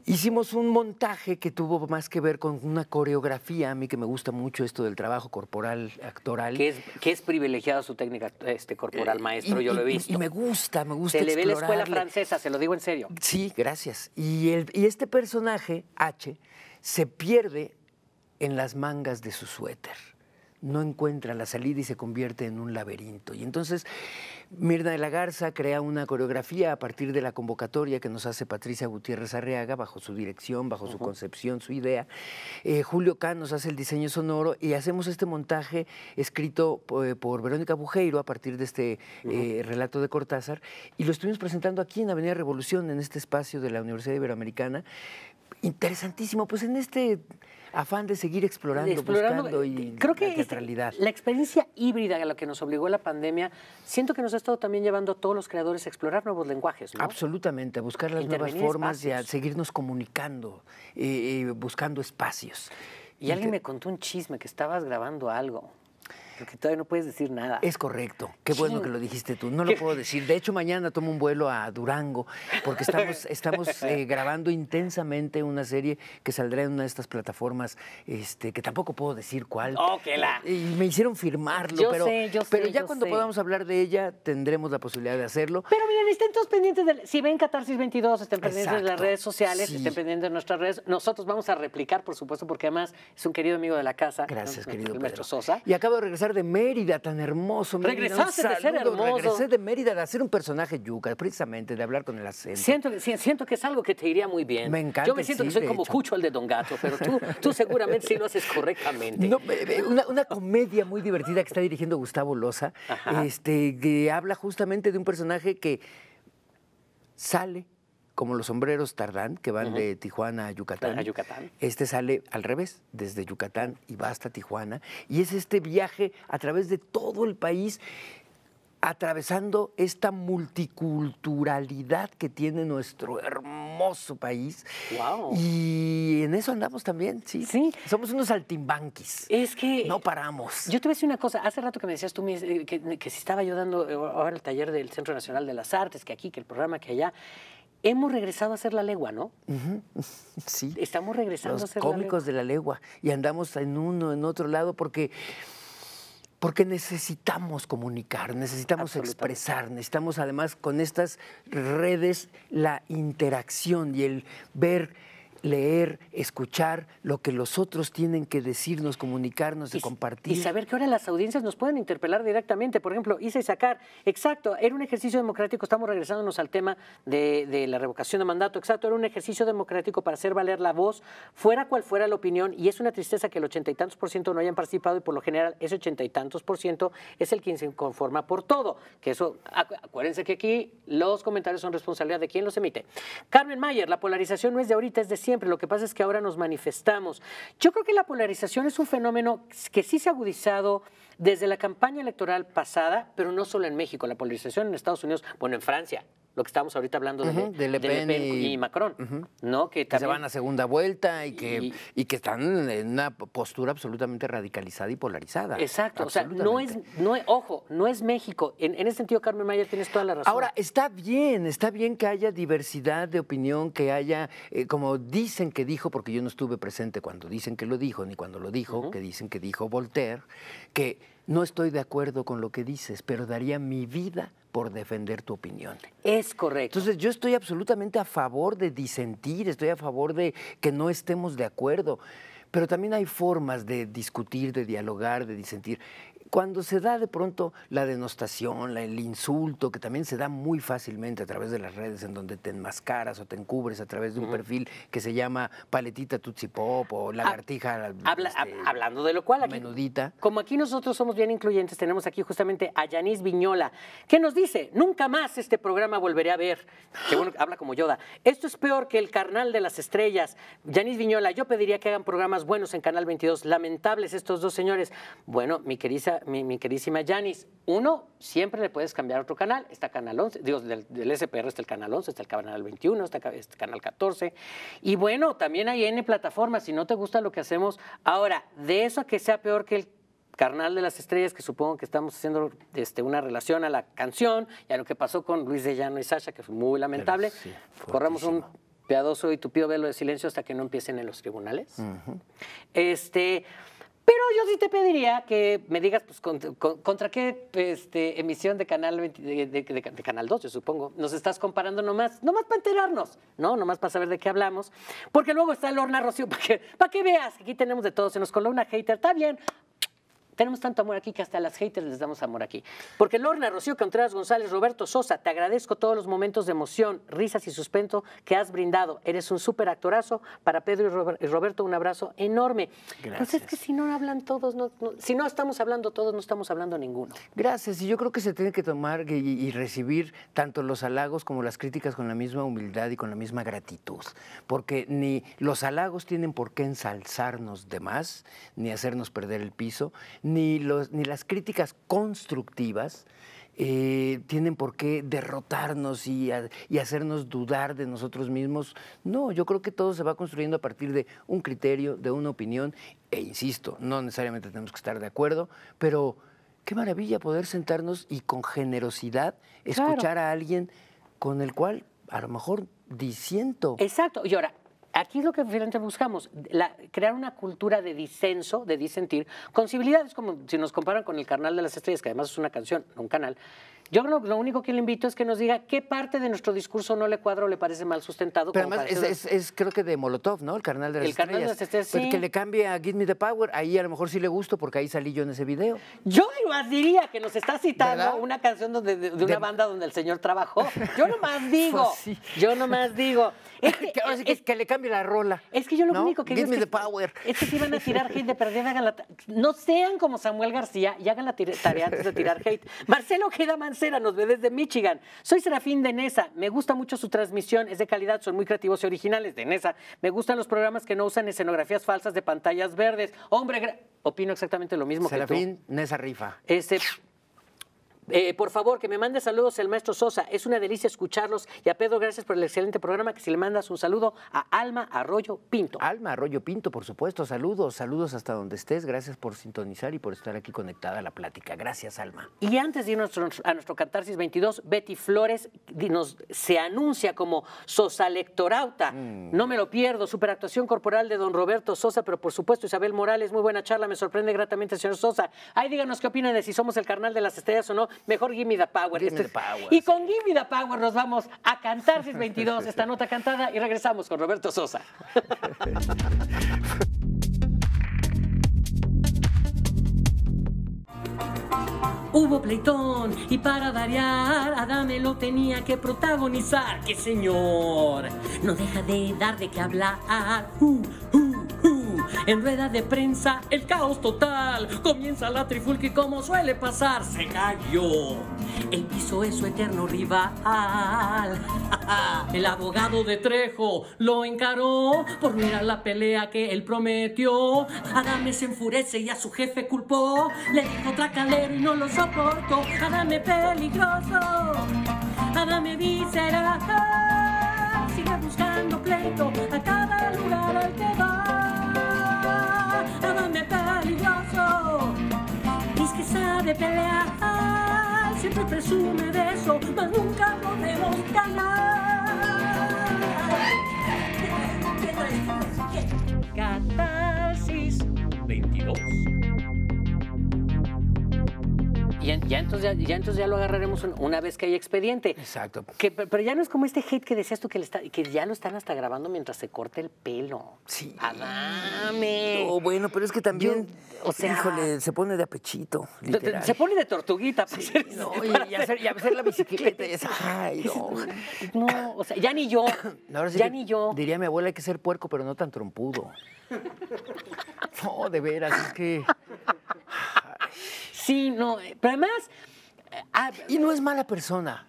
Hicimos un montaje que tuvo más que ver con una coreografía, a mí que me gusta mucho esto del trabajo corporal, actoral. Que es, que es privilegiada su técnica este, corporal, eh, maestro, yo lo he visto. Y, me gusta, me gusta. Se le ve la escuela francesa, se lo digo en serio. Sí, gracias. y este personaje, H, se pierde en las mangas de su suéter no encuentra la salida y se convierte en un laberinto. Y entonces Mirna de la Garza crea una coreografía a partir de la convocatoria que nos hace Patricia Gutiérrez Arriaga, bajo su dirección, bajo su concepción, su idea. Eh, Julio Kahn nos hace el diseño sonoro y hacemos este montaje escrito eh, por, Verónica Bujeiro a partir de este eh, relato de Cortázar y lo estuvimos presentando aquí en Avenida Revolución, en este espacio de la Universidad Iberoamericana. Interesantísimo, pues en este afán de seguir explorando, buscando y eh, creo que la este, teatralidad. la experiencia híbrida a la que nos obligó la pandemia, siento que nos ha estado también llevando a todos los creadores a explorar nuevos lenguajes, Absolutamente, a buscar las nuevas formas y a seguirnos comunicando, y eh, eh, buscando espacios. Y, alguien me contó un chisme que estabas grabando algo que todavía no puedes decir nada. Es correcto. Qué bueno que lo dijiste tú. No lo puedo decir. De hecho, mañana tomo un vuelo a Durango porque estamos, estamos eh, grabando intensamente una serie que saldrá en una de estas plataformas este, que tampoco puedo decir cuál. Oh, la... Y me hicieron firmarlo, pero, sé, yo pero ya cuando podamos hablar de ella tendremos la posibilidad de hacerlo. Pero miren, estén todos pendientes de... Si ven Catarsis 22, estén pendientes de las redes sociales, estén pendientes de nuestras redes. Nosotros vamos a replicar, por supuesto, porque además es un querido amigo de la casa. Gracias, querido Pedro. Sosa. Y acabo de regresar de Mérida tan hermoso. Regresaste de ser hermoso. Regresé de Mérida de hacer un personaje yuca, precisamente, de hablar con el acento. Siento que, siento que es algo que te iría muy bien. Me encanta. Yo me siento que soy como Cucho el de Don Gato, pero tú, seguramente sí lo haces correctamente. Eh, eh, una, comedia muy divertida que está dirigiendo Gustavo Loza, este, que habla justamente de un personaje que sale como los sombreros Tardán, que van de Tijuana a Yucatán. A Yucatán. Este sale al revés, desde Yucatán y va hasta Tijuana. Y es este viaje a través de todo el país, atravesando esta multiculturalidad que tiene nuestro hermoso país. Wow. Y en eso andamos también, sí. Sí. Somos unos altimbanquis. Es que. No paramos. Yo te voy a decir una cosa. Hace rato que me decías tú eh, que, que si estaba yo dando eh, ahora el taller del Centro Nacional de las Artes, que aquí, que el programa, que allá hemos regresado a ser la legua, ¿no? Sí. Estamos regresando a ser cómicos de la legua y andamos en uno, en otro lado, porque, porque necesitamos comunicar, necesitamos expresar, necesitamos además con estas redes la interacción y el ver leer, escuchar lo que los otros tienen que decirnos, comunicarnos, y, compartir. Y saber que ahora las audiencias nos pueden interpelar directamente. Por ejemplo, hice sacar, exacto, era un ejercicio democrático, estamos regresándonos al tema de, la revocación de mandato, exacto, era un ejercicio democrático para hacer valer la voz, fuera cual fuera la opinión, y es una tristeza que el ochenta y tantos por ciento no hayan participado y por lo general ese ochenta y tantos por ciento es el quien se conforma por todo. Que eso, acuérdense que aquí los comentarios son responsabilidad de quien los emite. Carmen Mayer, la polarización no es de ahorita, es de lo que pasa es que ahora nos manifestamos. Yo creo que la polarización es un fenómeno que sí se ha agudizado desde la campaña electoral pasada, pero no solo en México, la polarización en Estados Unidos, bueno, en Francia, lo que estamos ahorita hablando de, Le, Pen y, Macron, ¿no? Que, se van a segunda vuelta y que, y, que están en una postura absolutamente radicalizada y polarizada. Exacto, o sea, no es, no es, ojo, no es México. En, ese sentido, Carmen Mayer, tienes toda la razón. Ahora, está bien, está bien que haya diversidad de opinión, que haya, eh, como dicen que dijo, porque yo no estuve presente cuando dicen que lo dijo, ni cuando lo dijo, que dicen que dijo Voltaire, que no estoy de acuerdo con lo que dices, pero daría mi vida por defender tu opinión. Es correcto. Entonces yo estoy absolutamente a favor de disentir, estoy a favor de que no estemos de acuerdo, pero también hay formas de discutir, de dialogar, de disentir cuando se da de pronto la denostación, el insulto, que también se da muy fácilmente a través de las redes en donde te enmascaras o te encubres a través de un perfil que se llama paletita Tutsipop o ah, lagartija. Este, hablando de lo cual, aquí, menudita. como aquí nosotros somos bien incluyentes, tenemos aquí justamente a Yanis Viñola, que nos dice, nunca más este programa volveré a ver, que bueno, habla como Yoda. Esto es peor que el carnal de las estrellas. Yanis Viñola, yo pediría que hagan programas buenos en Canal 22, lamentables estos dos señores. Bueno, mi querida mi, mi querísima Yanis, uno, siempre le puedes cambiar otro canal. Está Canal 11, digo, del, SPR está el Canal 11, está el Canal 21, está el este Canal 14. Y bueno, también hay N plataformas, si no te gusta lo que hacemos. Ahora, de eso a que sea peor que el Carnal de las Estrellas, que supongo que estamos haciendo este, una relación a la canción y a lo que pasó con Luis de Llano y Sasha, que fue muy lamentable. corremos Corramos un piadoso y tupido velo de silencio hasta que no empiecen en los tribunales. Este... Pero yo sí te pediría que me digas, pues, contra, qué este, emisión de Canal de, Canal 2, yo supongo, nos estás comparando nomás, nomás para enterarnos, ¿no? Nomás para saber de qué hablamos. Porque luego está Lorna Rocío, para que, para que veas, aquí tenemos de todos, se nos coló una hater, está bien, tenemos tanto amor aquí que hasta a las haters les damos amor aquí. Porque Lorna, Rocío Contreras González, Roberto Sosa, te agradezco todos los momentos de emoción, risas y suspenso que has brindado. Eres un súper actorazo. Para Pedro y, Roberto, un abrazo enorme. Gracias. Pues es que si no hablan todos, si no estamos hablando todos, no estamos hablando ninguno. Gracias. Y yo creo que se tiene que tomar y, recibir tanto los halagos como las críticas con la misma humildad y con la misma gratitud. Porque ni los halagos tienen por qué ensalzarnos de más, ni hacernos perder el piso, ni, los, ni las críticas constructivas eh, tienen por qué derrotarnos y, hacernos dudar de nosotros mismos. No, yo creo que todo se va construyendo a partir de un criterio, de una opinión, e insisto, no necesariamente tenemos que estar de acuerdo, pero qué maravilla poder sentarnos y con generosidad escuchar a alguien con el cual a lo mejor disiento. Exacto, y ahora, Aquí es lo que realmente buscamos, la, crear una cultura de disenso, de disentir, con civilidades, como si nos comparan con El Carnal de las Estrellas, que además es una canción, un canal, yo lo único que le invito es que nos diga qué parte de nuestro discurso no le cuadra o le parece mal sustentado. Pero además es, creo que de Molotov, ¿no? El carnal de las el de las estrellas, sí. Que le cambie a Give Me the Power, ahí a lo mejor sí le gusto porque ahí salí yo en ese video. Yo más diría que nos está citando una canción de, una banda donde el señor trabajó. Yo más digo, pues sí. yo nomás digo. Es que, le cambie la rola. Es que yo lo único que Give me the power. Es que si van a tirar hate de perdida, hagan la, no sean como Samuel García y hagan la tarea antes de tirar hate. Marcelo queda Mancera nos ve desde Michigan. Soy Serafín de Nesa. Me gusta mucho su transmisión. Es de calidad, son muy creativos y originales. De Nesa. Me gustan los programas que no usan escenografías falsas de pantallas verdes. Hombre, opino exactamente lo mismo que tú. Serafín, Nesa rifa. Ese. Eh, por favor, que me mande saludos el maestro Sosa. Es una delicia escucharlos. Y a Pedro, gracias por el excelente programa. Que si le mandas un saludo a Alma Arroyo Pinto. Alma Arroyo Pinto, por supuesto. Saludos, saludos hasta donde estés. Gracias por sintonizar y por estar aquí conectada a la plática. Gracias, Alma. Y antes de irnos a nuestro Catarsis 22, Betty Flores nos, se anuncia como Sosa lectorauta. Mm. No me lo pierdo. Superactuación corporal de don Roberto Sosa, pero por supuesto Isabel Morales. Muy buena charla. Me sorprende gratamente, señor Sosa. Ay, díganos qué opinan de si somos el carnal de las estrellas o no mejor Gimme the Power. Give me este power. Y con Gimme the Power nos vamos a cantar 22 esta nota cantada y regresamos con Roberto Sosa. Hubo pleitón y para variar, Adame lo tenía que protagonizar. ¡Qué señor! No deja de dar de qué hablar. Uh, uh, uh. En rueda de prensa, el caos total. Comienza la trifulca y como suele pasar, se cayó. El piso es su eterno rival. El abogado de Trejo lo encaró por mirar la pelea que él prometió. Adame se enfurece y a su jefe culpó. Le dijo tracalero y no lo soportó. Adame peligroso, Adame visera Sigue buscando pleito a cada lugar al que va. de pelear, siempre presume de eso, nunca podemos ganar. Catarsis 22 ya, entonces, ya, lo agarraremos una vez que hay expediente. Exacto. pero ya no es como este hate que decías tú que, que ya lo están hasta grabando mientras se corte el pelo. Sí. ¡Adame! No, bueno, pero es que también, híjole, se pone de apechito, Se pone de tortuguita. Pues, y, hacer, la bicicleta. ay, no. no, o sea, ya ni yo. ya ni yo. Diría mi abuela, hay que ser puerco, pero no tan trompudo. No, de veras, es que... Sí, no, pero además... Ah, y no es mala persona.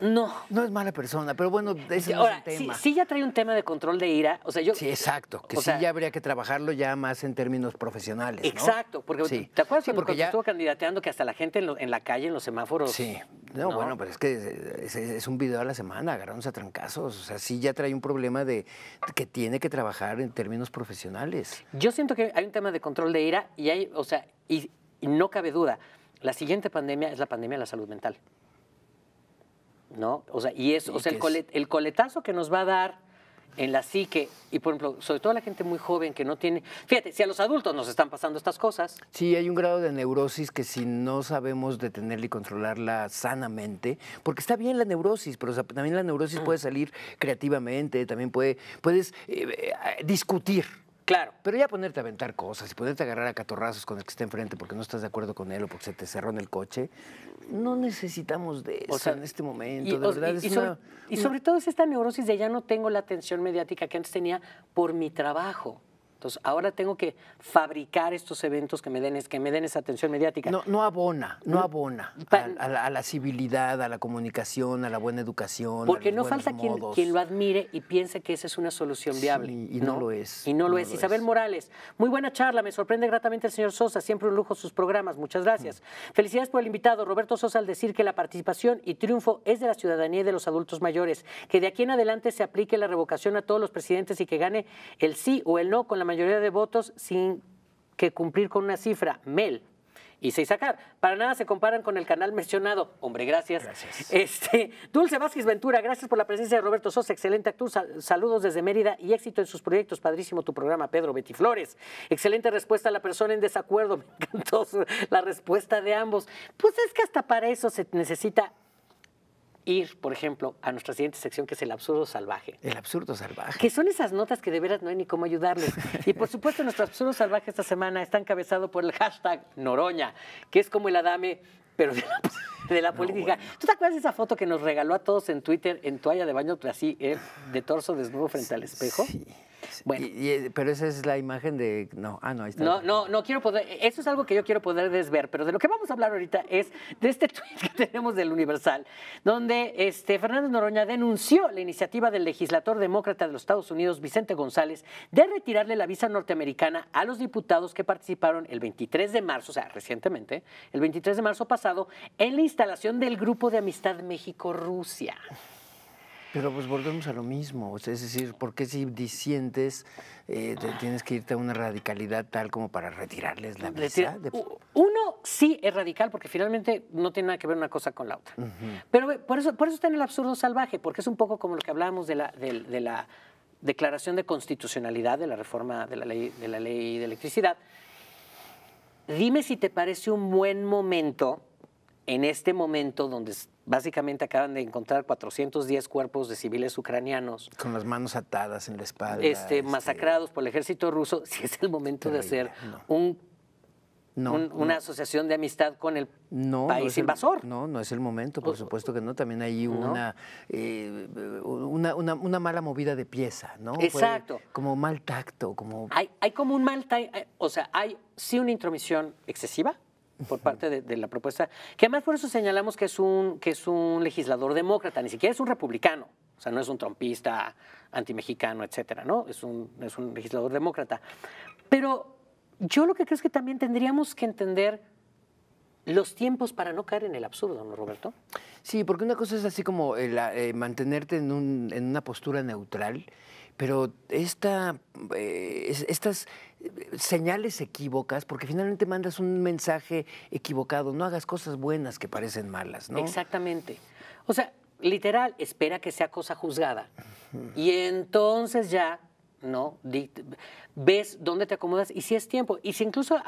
No. No es mala persona, pero bueno, ese es tema. Sí, ya trae un tema de control de ira. O sea, yo, sí, exacto. Que sí ya habría que trabajarlo ya más en términos profesionales. Exacto, porque ¿te acuerdas porque ya... estuvo candidateando que hasta la gente en, la calle, en los semáforos? Sí. No, bueno, pero es que es, un video a la semana, agarrándose a trancazos. O sea, sí ya trae un problema de que tiene que trabajar en términos profesionales. Yo siento que hay un tema de control de ira y hay, o sea, y y no cabe duda, la siguiente pandemia es la pandemia de la salud mental. ¿No? O sea, y es, o sea, el, coletazo que nos va a dar en la psique, y por ejemplo, sobre todo la gente muy joven que no tiene. Fíjate, si a los adultos nos están pasando estas cosas. Sí, hay un grado de neurosis que si no sabemos detenerla y controlarla sanamente, porque está bien la neurosis, pero también la neurosis mm. puede salir creativamente, también puede, puedes eh, eh, discutir. Claro. Pero ya ponerte a aventar cosas y ponerte a agarrar a catorrazos con el que está enfrente porque no estás de acuerdo con él o porque se te cerró en el coche, no necesitamos de eso o sea, en este momento. sobre, y sobre todo es esta neurosis de ya no tengo la atención mediática que antes tenía por mi trabajo ahora tengo que fabricar estos eventos que me den, que me den esa atención mediática. No, no abona, no mm, abona a, la, civilidad, a la comunicación, a la buena educación. Porque no falta quien, lo admire y piense que esa es una solución viable. y ¿no? lo es. Y no, lo es. Isabel Morales, muy buena charla, me sorprende gratamente el señor Sosa, siempre un lujo sus programas, muchas gracias. Mm. Felicidades por el invitado, Roberto Sosa, al decir que la participación y triunfo es de la ciudadanía y de los adultos mayores, que de aquí en adelante se aplique la revocación a todos los presidentes y que gane el sí o el no con la mayoría de votos sin que cumplir con una cifra, MEL, y seis sacar. Para nada se comparan con el canal mencionado. Hombre, gracias. Este, Dulce Vázquez Ventura, gracias por la presencia de Roberto Sosa, excelente actor. saludos desde Mérida y éxito en sus proyectos. Padrísimo tu programa, Pedro Betty Flores. Excelente respuesta a la persona en desacuerdo. Me encantó la respuesta de ambos. Pues es que hasta para eso se necesita ir, por ejemplo, a nuestra siguiente sección, que es el absurdo salvaje. El absurdo salvaje. Que son esas notas que de veras no hay ni cómo ayudarles. y por supuesto, nuestro absurdo salvaje esta semana está encabezado por el hashtag Noroña, que es como el Adame, pero de la, política. ¿Tú te acuerdas de esa foto que nos regaló a todos en Twitter en toalla de baño, así, eh, de torso desnudo frente al espejo? Bueno. Eh, pero esa es la imagen de. No, ah, no, ahí está. No, no, no quiero poder. E, eso es algo que yo quiero poder desver, pero de lo que vamos a hablar ahorita es de este tweet que tenemos del Universal, donde este, Fernández Noroña denunció la iniciativa del legislador demócrata de los Estados Unidos, Vicente González, de retirarle la visa norteamericana a los diputados que participaron el 23 de marzo, o sea, recientemente, el 23 de marzo pasado, en la instalación del Grupo de Amistad México-Rusia. Pero pues volvemos a lo mismo, es decir, ¿por qué si disientes eh, tienes que irte a una radicalidad tal como para retirarles la visa? Uno sí es radical porque finalmente no tiene nada que ver una cosa con la otra. Pero por eso, por eso está en el absurdo salvaje, porque es un poco como lo que hablábamos de la, de la declaración de constitucionalidad de la reforma de la ley de, la ley de electricidad. Dime si te parece un buen momento en este momento donde básicamente acaban de encontrar 410 cuerpos de civiles ucranianos. Con las manos atadas en la espalda. Este, este masacrados por el ejército ruso, si es el momento de hacer un una asociación de amistad con el país invasor. No, no es el momento, por supuesto que no. También hay eh, una, mala movida de pieza, ¿no? Exacto. como mal tacto, como... Hay, hay como un mal... Eh, o sea, hay sí una intromisión excesiva, por parte de, la propuesta, que además por eso señalamos que es, un, que es un legislador demócrata, ni siquiera es un republicano, o sea, no es un trompista antimexicano, etcétera, ¿no? Es un, es un legislador demócrata. Pero yo lo que creo es que también tendríamos que entender los tiempos para no caer en el absurdo, ¿no, Roberto? Sí, porque una cosa es así como eh, mantenerte en, un, en, una postura neutral pero eh, estas eh, señales equívocas, porque finalmente mandas un mensaje equivocado, no hagas cosas buenas que parecen malas, ¿no? Exactamente. O sea, literal, espera que sea cosa juzgada. Y entonces ya, ¿no? Ves dónde te acomodas y si es tiempo. Y si incluso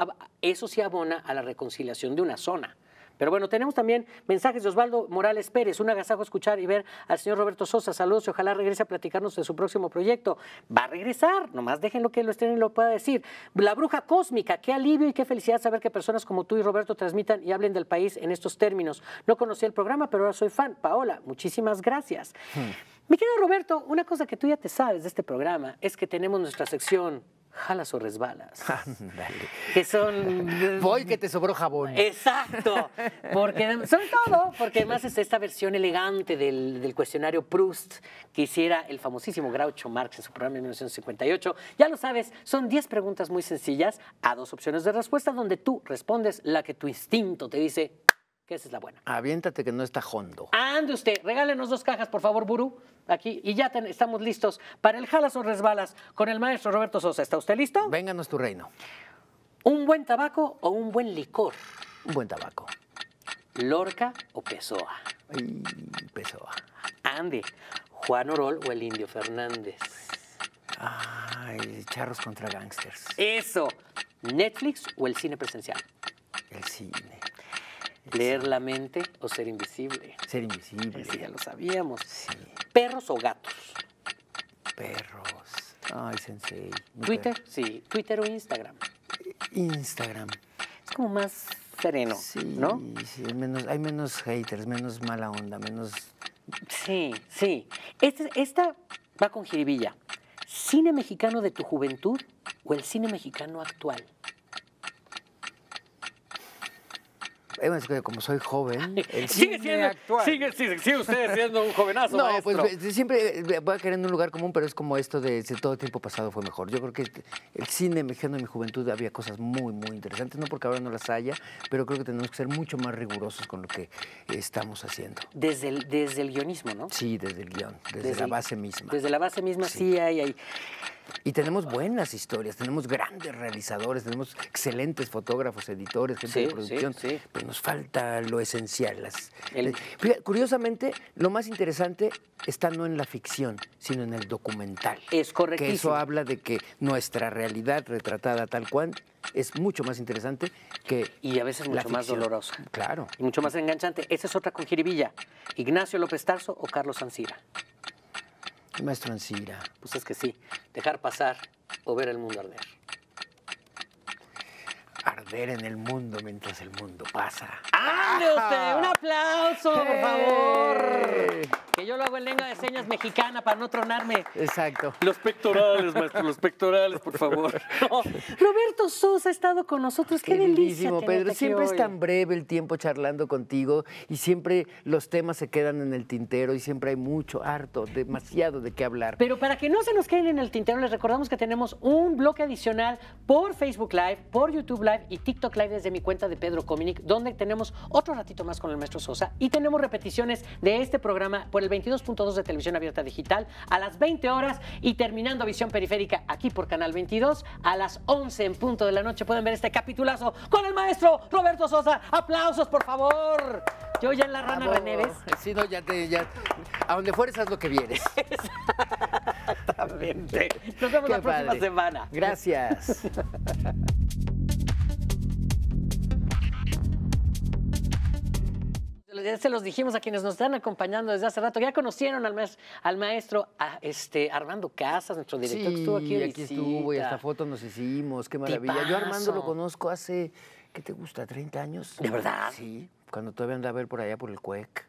eso sí abona a la reconciliación de una zona. Pero bueno, tenemos también mensajes de Osvaldo Morales Pérez. Un agasajo escuchar y ver al señor Roberto Sosa. Saludos y ojalá regrese a platicarnos de su próximo proyecto. Va a regresar, nomás déjenlo que lo estén y lo pueda decir. La bruja cósmica, qué alivio y qué felicidad saber que personas como tú y Roberto transmitan y hablen del país en estos términos. No conocí el programa, pero ahora soy fan. Paola, muchísimas gracias. Hmm. Mi querido Roberto, una cosa que tú ya te sabes de este programa es que tenemos nuestra sección jalas o resbalas. Ándale. que son... Voy que te sobró jabón. Exacto. Porque, sobre todo, porque además es esta versión elegante del, cuestionario Proust que hiciera el famosísimo Groucho Marx en su programa de 1958. Ya lo sabes, son 10 preguntas muy sencillas a dos opciones de respuesta donde tú respondes la que tu instinto te dice ah, que esa es la buena. Aviéntate que no está hondo. Ande usted, regálenos dos cajas, por favor, Buru aquí y ya estamos listos para el Jalas o Resbalas con el maestro Roberto Sosa. ¿Está usted listo? Vénganos tu reino. ¿Un buen tabaco o un buen licor? Un buen tabaco. ¿Lorca o Pessoa? Pessoa. Andy, Juan Orol o el Indio Fernández. Ay, charros contra gangsters. Eso. ¿Netflix o el cine presencial? El cine leer la mente o ser invisible. Ser invisible. ya lo sabíamos. ¿Perros o gatos? Perros. Ay, sensei. ¿Twitter? Sí. ¿Twitter o Instagram? Instagram. Es como más sereno, sí, ¿no? Sí, hay menos, hay menos haters, menos mala onda, menos... Sí, sí. Este, esta va con jiribilla. ¿Cine mexicano de tu juventud o el cine mexicano actual? como soy joven, el sigue cine Sigue, sigue, usted siendo un jovenazo. No, pues siempre eh, voy a querer en un lugar común, pero es como esto de si todo tiempo pasado fue mejor. Yo creo que el cine mexicano en mi juventud había cosas muy, muy interesantes, no porque ahora no las haya, pero creo que tenemos que ser mucho más rigurosos con lo que estamos haciendo. Desde el, desde el guionismo, ¿no? Sí, desde el guión, desde, la base misma. Desde la base misma sí, sí hay ahí. Y tenemos buenas historias, tenemos grandes realizadores, tenemos excelentes fotógrafos, editores, gente de producción, pero nos falta lo esencial. Las, eh, curiosamente, lo más interesante está no en la ficción, sino en el documental. Es correcto. Que eso habla de que nuestra realidad retratada tal cual es mucho más interesante que y a veces mucho más dolorosa. Claro. Y mucho más enganchante. Esa es otra con Jiribilla. Ignacio López Tarso o Carlos Ancira. Maestro Ansira. Pues es que sí, dejar pasar o ver el mundo arder. Arder en el mundo mientras el mundo pasa. ¡Ándale usted! ¡Un aplauso, por favor! Que yo lo hago en lengua de señas mexicana para no tronarme. Exacto. Los pectorales, maestro, los pectorales, por favor. Roberto Sosa ha estado con nosotros. Qué, Qué Pedro. Siempre es tan breve el tiempo charlando contigo y siempre los temas se quedan en el tintero y siempre hay mucho, harto, demasiado de qué hablar. Pero para que no se nos queden en el tintero, les recordamos que tenemos un bloque adicional por Facebook Live, por YouTube Live y TikTok Live desde mi cuenta de Pedro Cominic, donde tenemos otro ratito más con el maestro Sosa y tenemos repeticiones de este programa el 22.2 de Televisión Abierta Digital a las 20 horas y terminando Visión Periférica aquí por Canal 22 a las 11 en punto de la noche. Pueden ver este capitulazo con el maestro Roberto Sosa. Aplausos, por favor. Yo ya en la rana Reneves. Sí, no, ya te, ya. A donde fueres haz lo que vienes. Exactamente. Nos vemos la próxima semana. Gracias. se los dijimos a quienes nos están acompañando desde hace rato, ya conocieron al, maestro, este, Armando Casas, nuestro director que estuvo aquí. aquí estuvo y hasta fotos nos hicimos, qué maravilla. Yo Armando lo conozco hace, ¿qué te gusta? ¿30 años? ¿De verdad? Sí, cuando todavía andaba ver por allá por el CUEC.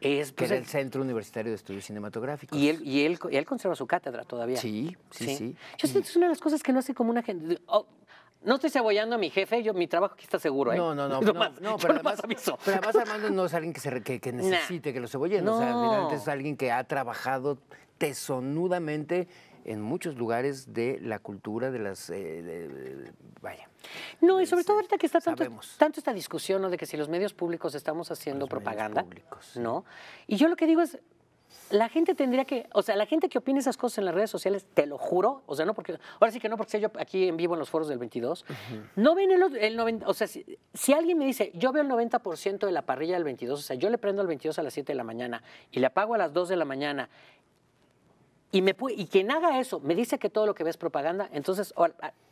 Es, pues, era el Centro Universitario de Estudios Cinematográficos. Y él, y él, conserva su cátedra todavía. Sí, sí, sí. Yo siento es una de las cosas que no hace como una gente. Oh, no estoy cebollando a mi jefe, yo mi trabajo aquí está seguro. ¿eh? No, no, no. No, más, aviso. pero además Armando no es alguien que, necesite que lo cebollen. No. O sea, es alguien que ha trabajado tesonudamente en muchos lugares de la cultura, de las... Eh, vaya. No, y sobre este, todo ahorita que está tanto, esta discusión ¿no? de que si los medios públicos estamos haciendo los propaganda, públicos. ¿no? Y yo lo que digo es, la gente tendría que, o sea, la gente que opina esas cosas en las redes sociales, te lo juro, o sea, no porque, ahora sí que no porque sé yo aquí en vivo en los foros del 22, no ven el, el 90, o sea, si, alguien me dice, yo veo el 90% de la parrilla del 22, o sea, yo le prendo el 22 a las 7 de la mañana y le apago a las 2 de la mañana y, me, y quien haga eso me dice que todo lo que ve es propaganda, entonces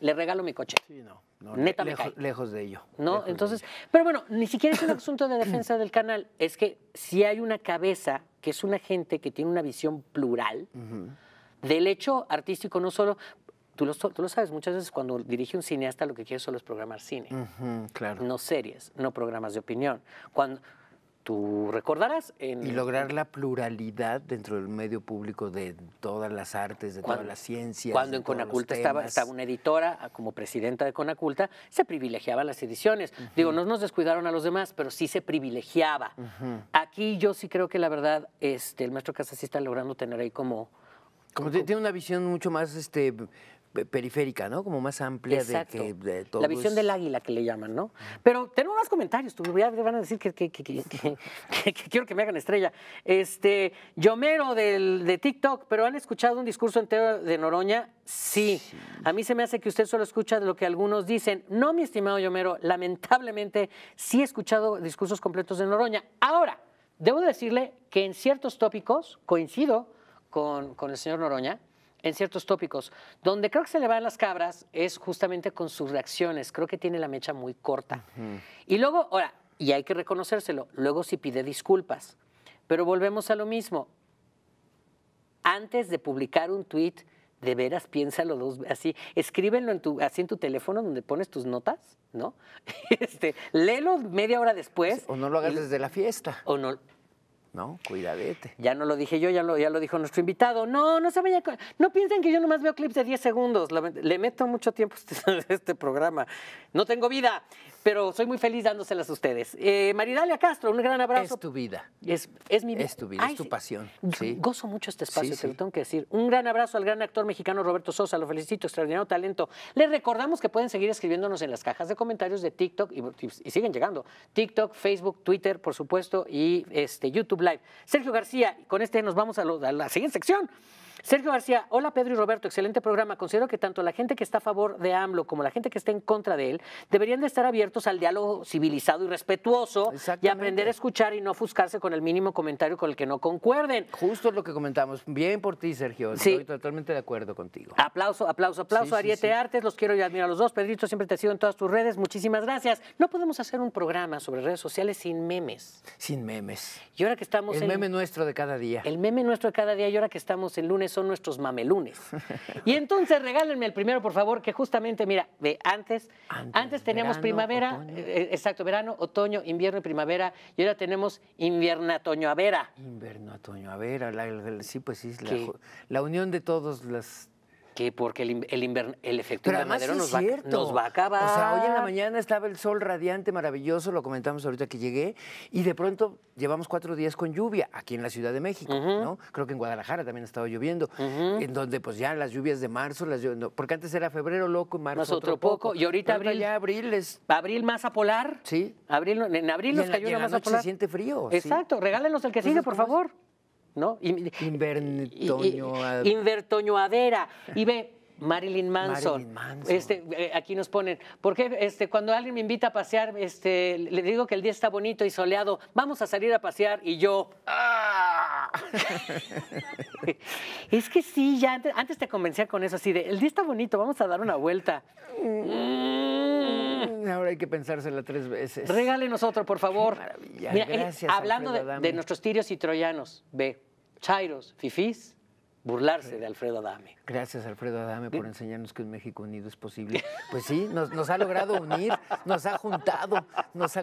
le regalo mi coche. Sí, no. no Neta lejos, de ello. No, entonces, pero bueno, ni siquiera es un asunto de defensa del canal, es que si hay una cabeza que es una gente que tiene una visión plural del hecho artístico, no solo... Tú lo, tú lo, sabes, muchas veces cuando dirige un cineasta lo que quiere solo es programar cine. claro. No series, no programas de opinión. Cuando, tú recordarás. Y lograr la pluralidad dentro del medio público de todas las artes, de todas las ciencias. Cuando en Conaculta estaba, estaba, una editora ah, como presidenta de Conaculta, se privilegiaban las ediciones. Digo, no nos descuidaron a los demás, pero sí se privilegiaba. Aquí yo sí creo que la verdad, este, el maestro Casas sí está logrando tener ahí como... Como, tiene una visión mucho más este, periférica, ¿no? Como más amplia de La visión del águila que le llaman, ¿no? Pero tengo más comentarios, pues, ya van a decir que, quiero que me hagan estrella. Este, Yomero de TikTok, ¿pero han escuchado un discurso entero de Noroña? Sí. A mí se me hace que usted solo escucha de lo que algunos dicen. No, mi estimado Yomero, lamentablemente sí he escuchado discursos completos de Noroña. Ahora, debo decirle que en ciertos tópicos coincido con, con el señor Noroña, en ciertos tópicos. Donde creo que se le van las cabras es justamente con sus reacciones. Creo que tiene la mecha muy corta. Y luego, ahora, y hay que reconocérselo, luego sí pide disculpas. Pero volvemos a lo mismo. Antes de publicar un tweet, de veras piénsalo dos así, Escríbelo en tu, así en tu teléfono donde pones tus notas, ¿no? Este, léelo media hora después. O no lo hagas desde la fiesta. O no, ¿no? Cuidadete. Ya no lo dije yo, ya lo, ya lo dijo nuestro invitado. No, no se vaya. No piensen que yo nomás veo clips de 10 segundos. Le, meto mucho tiempo a este, este programa. No tengo vida pero soy muy feliz dándoselas a ustedes. Eh, Maridalia Castro, un gran abrazo. Es tu vida. Es, es mi vida. Es tu vida, es tu pasión. Gozo mucho este espacio, lo tengo que decir. Un gran abrazo al gran actor mexicano Roberto Sosa, lo felicito, extraordinario talento. Les recordamos que pueden seguir escribiéndonos en las cajas de comentarios de TikTok y, siguen llegando. TikTok, Facebook, Twitter, por supuesto, y este, YouTube Live. Sergio García, con este nos vamos a la siguiente sección. Sergio García, hola Pedro y Roberto, excelente programa. Considero que tanto la gente que está a favor de AMLO como la gente que está en contra de él deberían de estar abiertos al diálogo civilizado y respetuoso y aprender a escuchar y no ofuscarse con el mínimo comentario con el que no concuerden. Justo lo que comentamos. Bien por ti, Sergio. Sí. Estoy totalmente de acuerdo contigo. Aplauso, aplauso, aplauso. Ariete Artes, los quiero y admiro a los dos. Pedrito, siempre te sigo en todas tus redes. Muchísimas gracias. No podemos hacer un programa sobre redes sociales sin memes. Sin memes. Y ahora que estamos el meme nuestro de cada día. El meme nuestro de cada día y ahora que estamos el lunes son nuestros mamelunes. Y entonces regálenme el primero, por favor, que justamente, mira, ve, antes, antes, teníamos primavera, eh, exacto, verano, otoño, invierno y primavera, y ahora tenemos invierno-otoño-avera. Invierno-otoño-avera, sí, pues sí, la, la unión de todos las que porque el, el, el efecto de nos, nos va a acabar. hoy en la mañana estaba el sol radiante, maravilloso, lo comentamos ahorita que llegué, y de pronto llevamos cuatro días con lluvia aquí en la Ciudad de México, ¿no? Creo que en Guadalajara también ha estado lloviendo, en donde pues ya las lluvias de marzo, las porque antes era febrero loco, marzo otro, poco, y ahorita abril. Ya abril es... Abril más a polar. Sí. Abril, en abril nos cayó más se siente frío. Exacto, regálenos el que sigue, por favor. ¿no? Invertoñoadera. Y ve, Marilyn Manson. Este, eh, aquí nos ponen, porque este, cuando alguien me invita a pasear, este, le digo que el día está bonito y soleado, vamos a salir a pasear y yo... ¡ah! es que sí, ya antes, te convencía con eso así de, el día está bonito, vamos a dar una vuelta. Mm. Ahora hay que pensársela tres veces. Regálenos nosotros por favor. hablando de, nuestros tirios y troyanos, ve. Chairos, Fifi's burlarse de Alfredo Adame. Gracias, Alfredo Adame, por enseñarnos que un México unido es posible. Pues sí, nos, ha logrado unir, nos ha juntado, nos ha,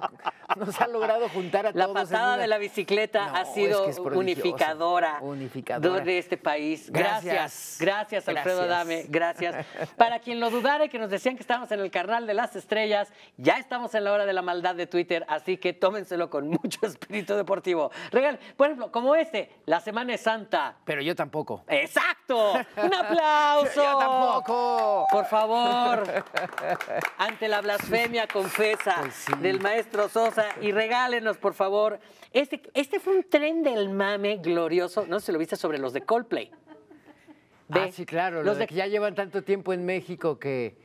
logrado juntar a todos. La patada de la bicicleta ha sido unificadora, unificadora, de este país. Gracias, gracias, Alfredo Adame, gracias. Para quien lo dudara, que nos decían que estábamos en el carnal de las estrellas, ya estamos en la hora de la maldad de Twitter, así que tómenselo con mucho espíritu deportivo. Regal, por ejemplo, como este, la Semana es Santa. Pero yo tampoco. ¡Exacto! ¡Un aplauso! ¡Yo tampoco! Por favor, ante la blasfemia confesa pues del maestro Sosa y regálenos, por favor. Este, este fue un tren del mame glorioso, no sé si lo viste, sobre los de Coldplay. ah, sí, claro, los de... que ya llevan tanto tiempo en México que...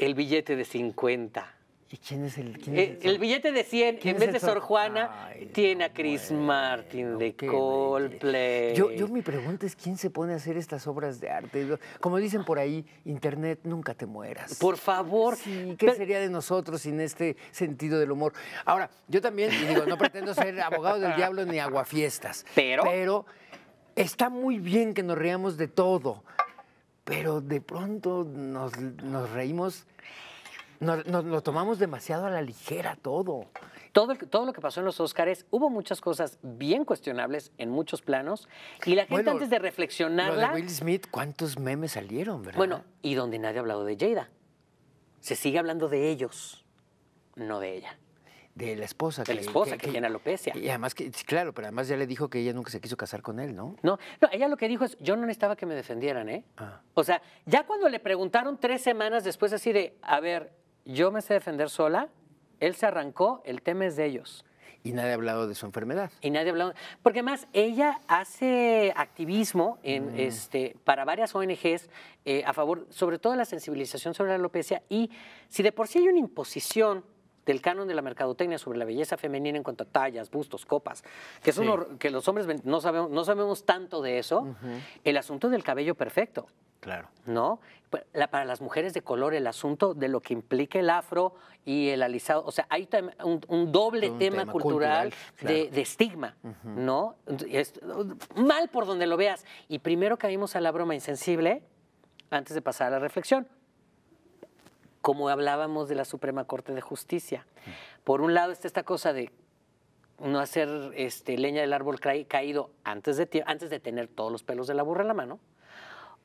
El billete de 50 quién es el.? Eh, el, billete de 100, en vez de Sor Juana, tiene a Chris Martin de Coldplay. Yo, yo, mi pregunta es: ¿quién se pone a hacer estas obras de arte? Como dicen por ahí, Internet, nunca te mueras. Por favor. Sí, ¿qué sería de nosotros sin este sentido del humor? Ahora, yo también, digo, no pretendo ser abogado del diablo ni aguafiestas. Pero. Pero está muy bien que nos reamos de todo, pero de pronto nos, nos reímos nos, lo tomamos demasiado a la ligera todo. Todo, todo lo que pasó en los Oscars hubo muchas cosas bien cuestionables en muchos planos y la gente antes de reflexionarla... de Will Smith, ¿cuántos memes salieron, verdad? Bueno, y donde nadie ha hablado de Jada. Se sigue hablando de ellos, no de ella de la esposa. De la esposa, que, llena que, tiene alopecia. Y además, claro, pero además ya le dijo que ella nunca se quiso casar con él, ¿no? No, no ella lo que dijo es, yo no necesitaba que me defendieran, ¿eh? Ah. O sea, ya cuando le preguntaron tres semanas después así de, a ver, yo me sé defender sola, él se arrancó, el tema es de ellos. Y nadie ha hablado de su enfermedad. Y nadie ha hablado. Porque además ella hace activismo mm. este, para varias ONGs eh, a favor, sobre todo de la sensibilización sobre la alopecia. Y si de por sí hay una imposición del canon de la mercadotecnia sobre la belleza femenina en cuanto a tallas, bustos, copas, que, es uno, que los hombres no sabemos, no sabemos tanto de eso, el asunto del cabello perfecto. Claro. ¿No? Pues, para las mujeres de color el asunto de lo que implica el afro y el alisado. O sea, hay un, doble tema, cultural, de, estigma, ¿no? mal por donde lo veas. Y primero caímos a la broma insensible antes de pasar a la reflexión. Como hablábamos de la Suprema Corte de Justicia. Por un lado está esta cosa de no hacer este, leña del árbol caído antes de, antes de tener todos los pelos de la burra en la mano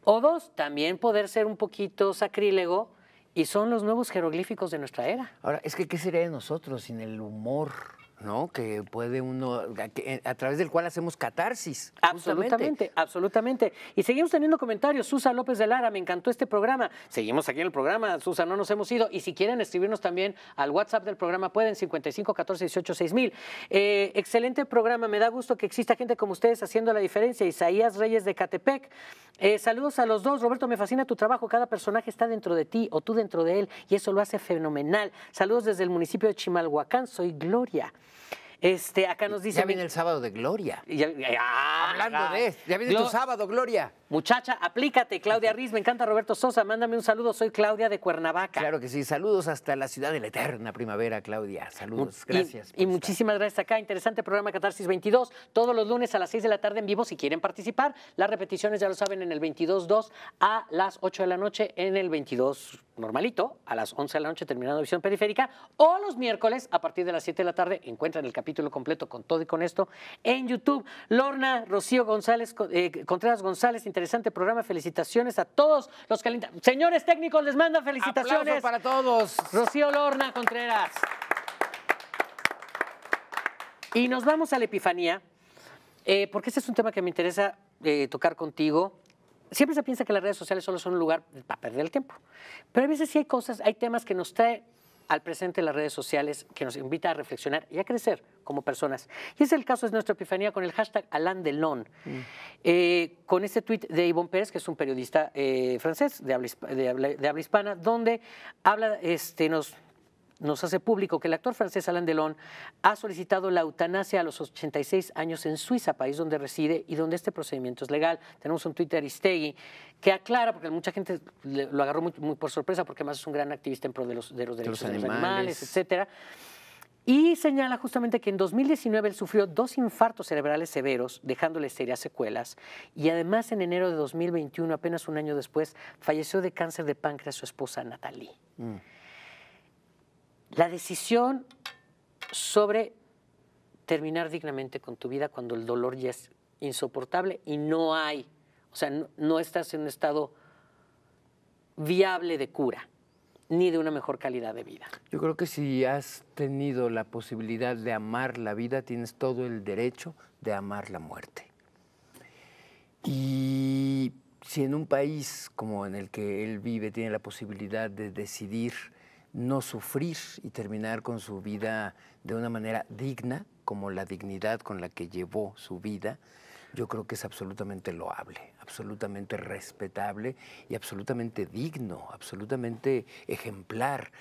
o dos, también poder ser un poquito sacrílego y son los nuevos jeroglíficos de nuestra era. Ahora, es que ¿qué sería de nosotros sin el humor? ¿no? Que puede uno, a, través del cual hacemos catarsis. Absolutamente, absolutamente. Y seguimos teniendo comentarios. Susa López de Lara, me encantó este programa. Seguimos aquí en el programa, Susa, no nos hemos ido. Y si quieren escribirnos también al WhatsApp del programa, pueden 55 14 eh, excelente programa, me da gusto que exista gente como ustedes haciendo la diferencia. Isaías Reyes de Catepec. Eh, saludos a los dos. Roberto, me fascina tu trabajo. Cada personaje está dentro de ti o tú dentro de él y eso lo hace fenomenal. Saludos desde el municipio de Chimalhuacán. Soy Gloria. Este, acá nos dice. Ya viene el sábado de Gloria. Eh, ah, Hablando de de. Ya viene tu sábado, Gloria. Muchacha, aplícate, Claudia Riz. Me encanta Roberto Sosa. Mándame un saludo. Soy Claudia de Cuernavaca. Claro que sí. Saludos hasta la ciudad de la eterna primavera, Claudia. Saludos. Mm, gracias. Y, muchísimas gracias acá. Interesante programa Catarsis 22. Todos los lunes a las 6 de la tarde en vivo si quieren participar. Las repeticiones ya lo saben en el 22.2 a las 8 de la noche en el 22 normalito a las 11 de la noche terminando visión periférica. O los miércoles a partir de las 7 de la tarde encuentran el capítulo lo completo con todo y con esto en YouTube. Lorna Rocío González, eh, Contreras González, interesante programa. Felicitaciones a todos los que... Señores técnicos, les mando felicitaciones. para todos. Rocío Lorna Contreras. Y nos vamos a la Epifanía, eh, porque este es un tema que me interesa eh, tocar contigo. Siempre se piensa que las redes sociales solo son un lugar para perder el tiempo, pero a veces sí hay cosas, hay temas que nos trae al presente en las redes sociales que nos invita a reflexionar y a crecer como personas. Y ese el caso es nuestra epifanía con el hashtag Alain Delon, mm. eh, con este tuit de Ivonne Pérez, que es un periodista eh, francés de habla, de habla, hispana, donde habla, este, nos nos hace público que el actor francés Alain Delon ha solicitado la eutanasia a los 86 años en Suiza, país donde reside y donde este procedimiento es legal. Tenemos un Twitter Istegui que aclara, porque mucha gente lo agarró muy, por sorpresa, porque además es un gran activista en pro de los, derechos de los animales, etcétera. Y señala justamente que en 2019 él sufrió dos infartos cerebrales severos, dejándole serias secuelas. Y además en enero de 2021, apenas un año después, falleció de cáncer de páncreas su esposa Natalie. Mm. La decisión sobre terminar dignamente con tu vida cuando el dolor ya es insoportable y no hay, o sea, no, estás en un estado viable de cura ni de una mejor calidad de vida. Yo creo que si has tenido la posibilidad de amar la vida, tienes todo el derecho de amar la muerte. Y si en un país como en el que él vive tiene la posibilidad de decidir no sufrir y terminar con su vida de una manera digna, como la dignidad con la que llevó su vida, yo creo que es absolutamente loable, absolutamente respetable y absolutamente digno, absolutamente ejemplar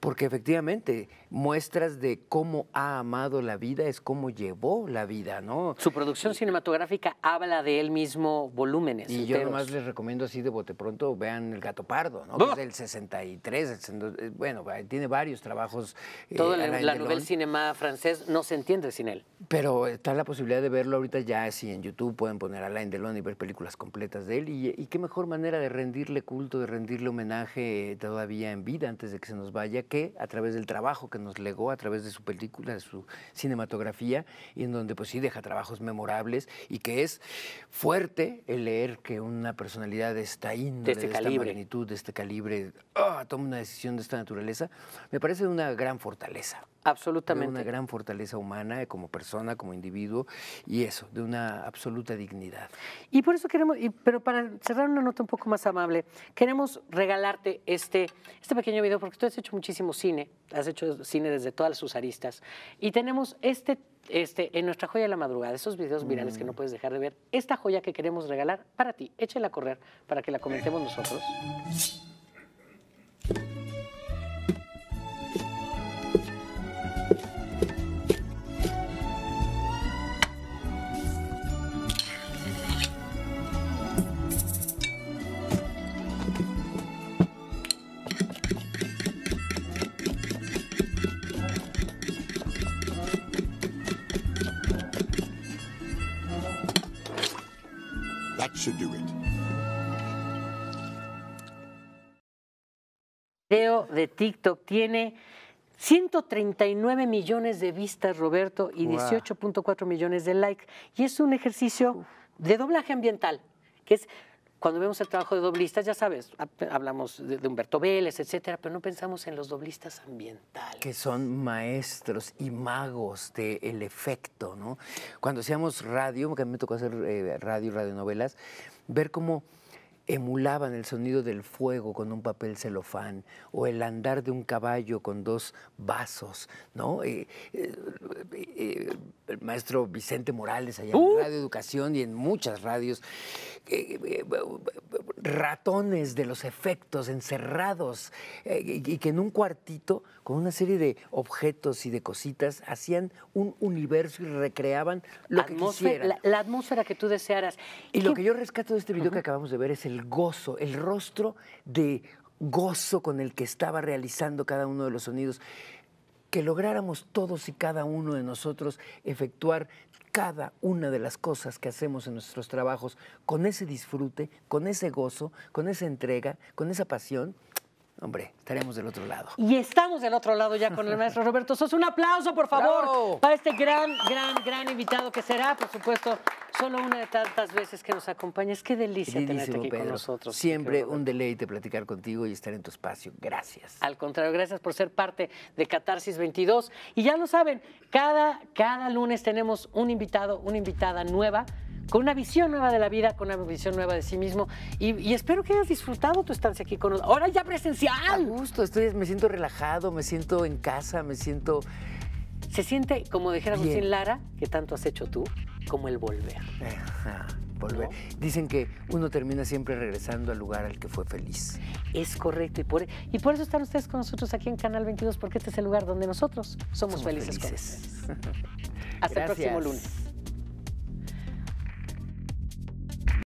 porque efectivamente muestras de cómo ha amado la vida es cómo llevó la vida, ¿no? Su producción cinematográfica habla de él mismo volúmenes. Y yo además les recomiendo así de bote pronto, vean El Gato Pardo, ¿no? es del 63, eh, bueno, tiene varios trabajos. Eh, Todo la novela cinema francés no se entiende sin él. Pero está la posibilidad de verlo ahorita ya así en YouTube, pueden poner a Alain Delon y ver películas completas de él. y qué mejor manera de rendirle culto, de rendirle homenaje eh, todavía en vida antes de que se nos vaya que a través del trabajo que nos legó, a través de su película, de su cinematografía, y en donde pues sí deja trabajos memorables y que es fuerte el leer que una personalidad de esta índole, de, este esta magnitud, de este calibre, ah, toma una decisión de esta naturaleza, me parece una gran fortaleza. Absolutamente. una gran fortaleza humana eh, como persona, como individuo, y eso, de una absoluta dignidad. Y por eso queremos, pero para cerrar una nota un poco más amable, queremos regalarte este, este pequeño video, porque tú has hecho muchísimo cine, has hecho cine desde todas sus aristas, y tenemos este, este en nuestra joya de la madrugada, esos videos virales que no mm. puedes dejar de ver, esta joya que queremos regalar para ti, échela a correr para que la comentemos nosotros. El Video de TikTok tiene 139 millones de vistas, Roberto, y 18.4 millones de likes. Y es un ejercicio de doblaje ambiental, que es cuando vemos el trabajo de doblistas, ya sabes, hablamos de, Humberto Vélez, etcétera, pero no pensamos en los doblistas ambientales. Que son maestros y magos del efecto, ¿no? Cuando hacíamos radio, porque a mí me tocó hacer eh, radio y radionovelas, ver cómo emulaban el sonido del fuego con un papel celofán o el andar de un caballo con dos vasos, ¿no? Eh, eh, eh, el maestro Vicente Morales allá en uh. Radio Educación y en muchas radios, ratones de los efectos encerrados y que en un cuartito con una serie de objetos y de cositas, hacían un universo y recreaban lo que quisieran. La, atmósfera que tú desearas. Y lo que yo rescato de este video que acabamos de ver es el gozo, el rostro de gozo con el que estaba realizando cada uno de los sonidos que lográramos todos y cada uno de nosotros efectuar cada una de las cosas que hacemos en nuestros trabajos con ese disfrute, con ese gozo, con esa entrega, con esa pasión hombre, estaremos del otro lado. Y estamos del otro lado ya con el maestro Roberto Sos. Un aplauso, por favor, para este gran, gran, gran invitado que será, por supuesto, solo una de tantas veces que nos Es Qué delicia tenerte aquí con nosotros. Siempre un deleite platicar contigo y estar en tu espacio. Gracias. Al contrario, gracias por ser parte de Catarsis 22. Y ya lo saben, cada, cada lunes tenemos un invitado, una invitada nueva con una visión nueva de la vida, con una visión nueva de sí mismo. Y, espero que hayas disfrutado tu estancia aquí con nosotros. Ahora ya presencial. A gusto, estoy, me siento relajado, me siento en casa, me siento... Se siente, como dijera Agustín Lara, que tanto has hecho tú, como el volver. Ajá. Volver. Dicen que uno termina siempre regresando al lugar al que fue feliz. Es correcto. Y por, y por eso están ustedes con nosotros aquí en Canal 22, porque este es el lugar donde nosotros somos, felices. Hasta el próximo lunes.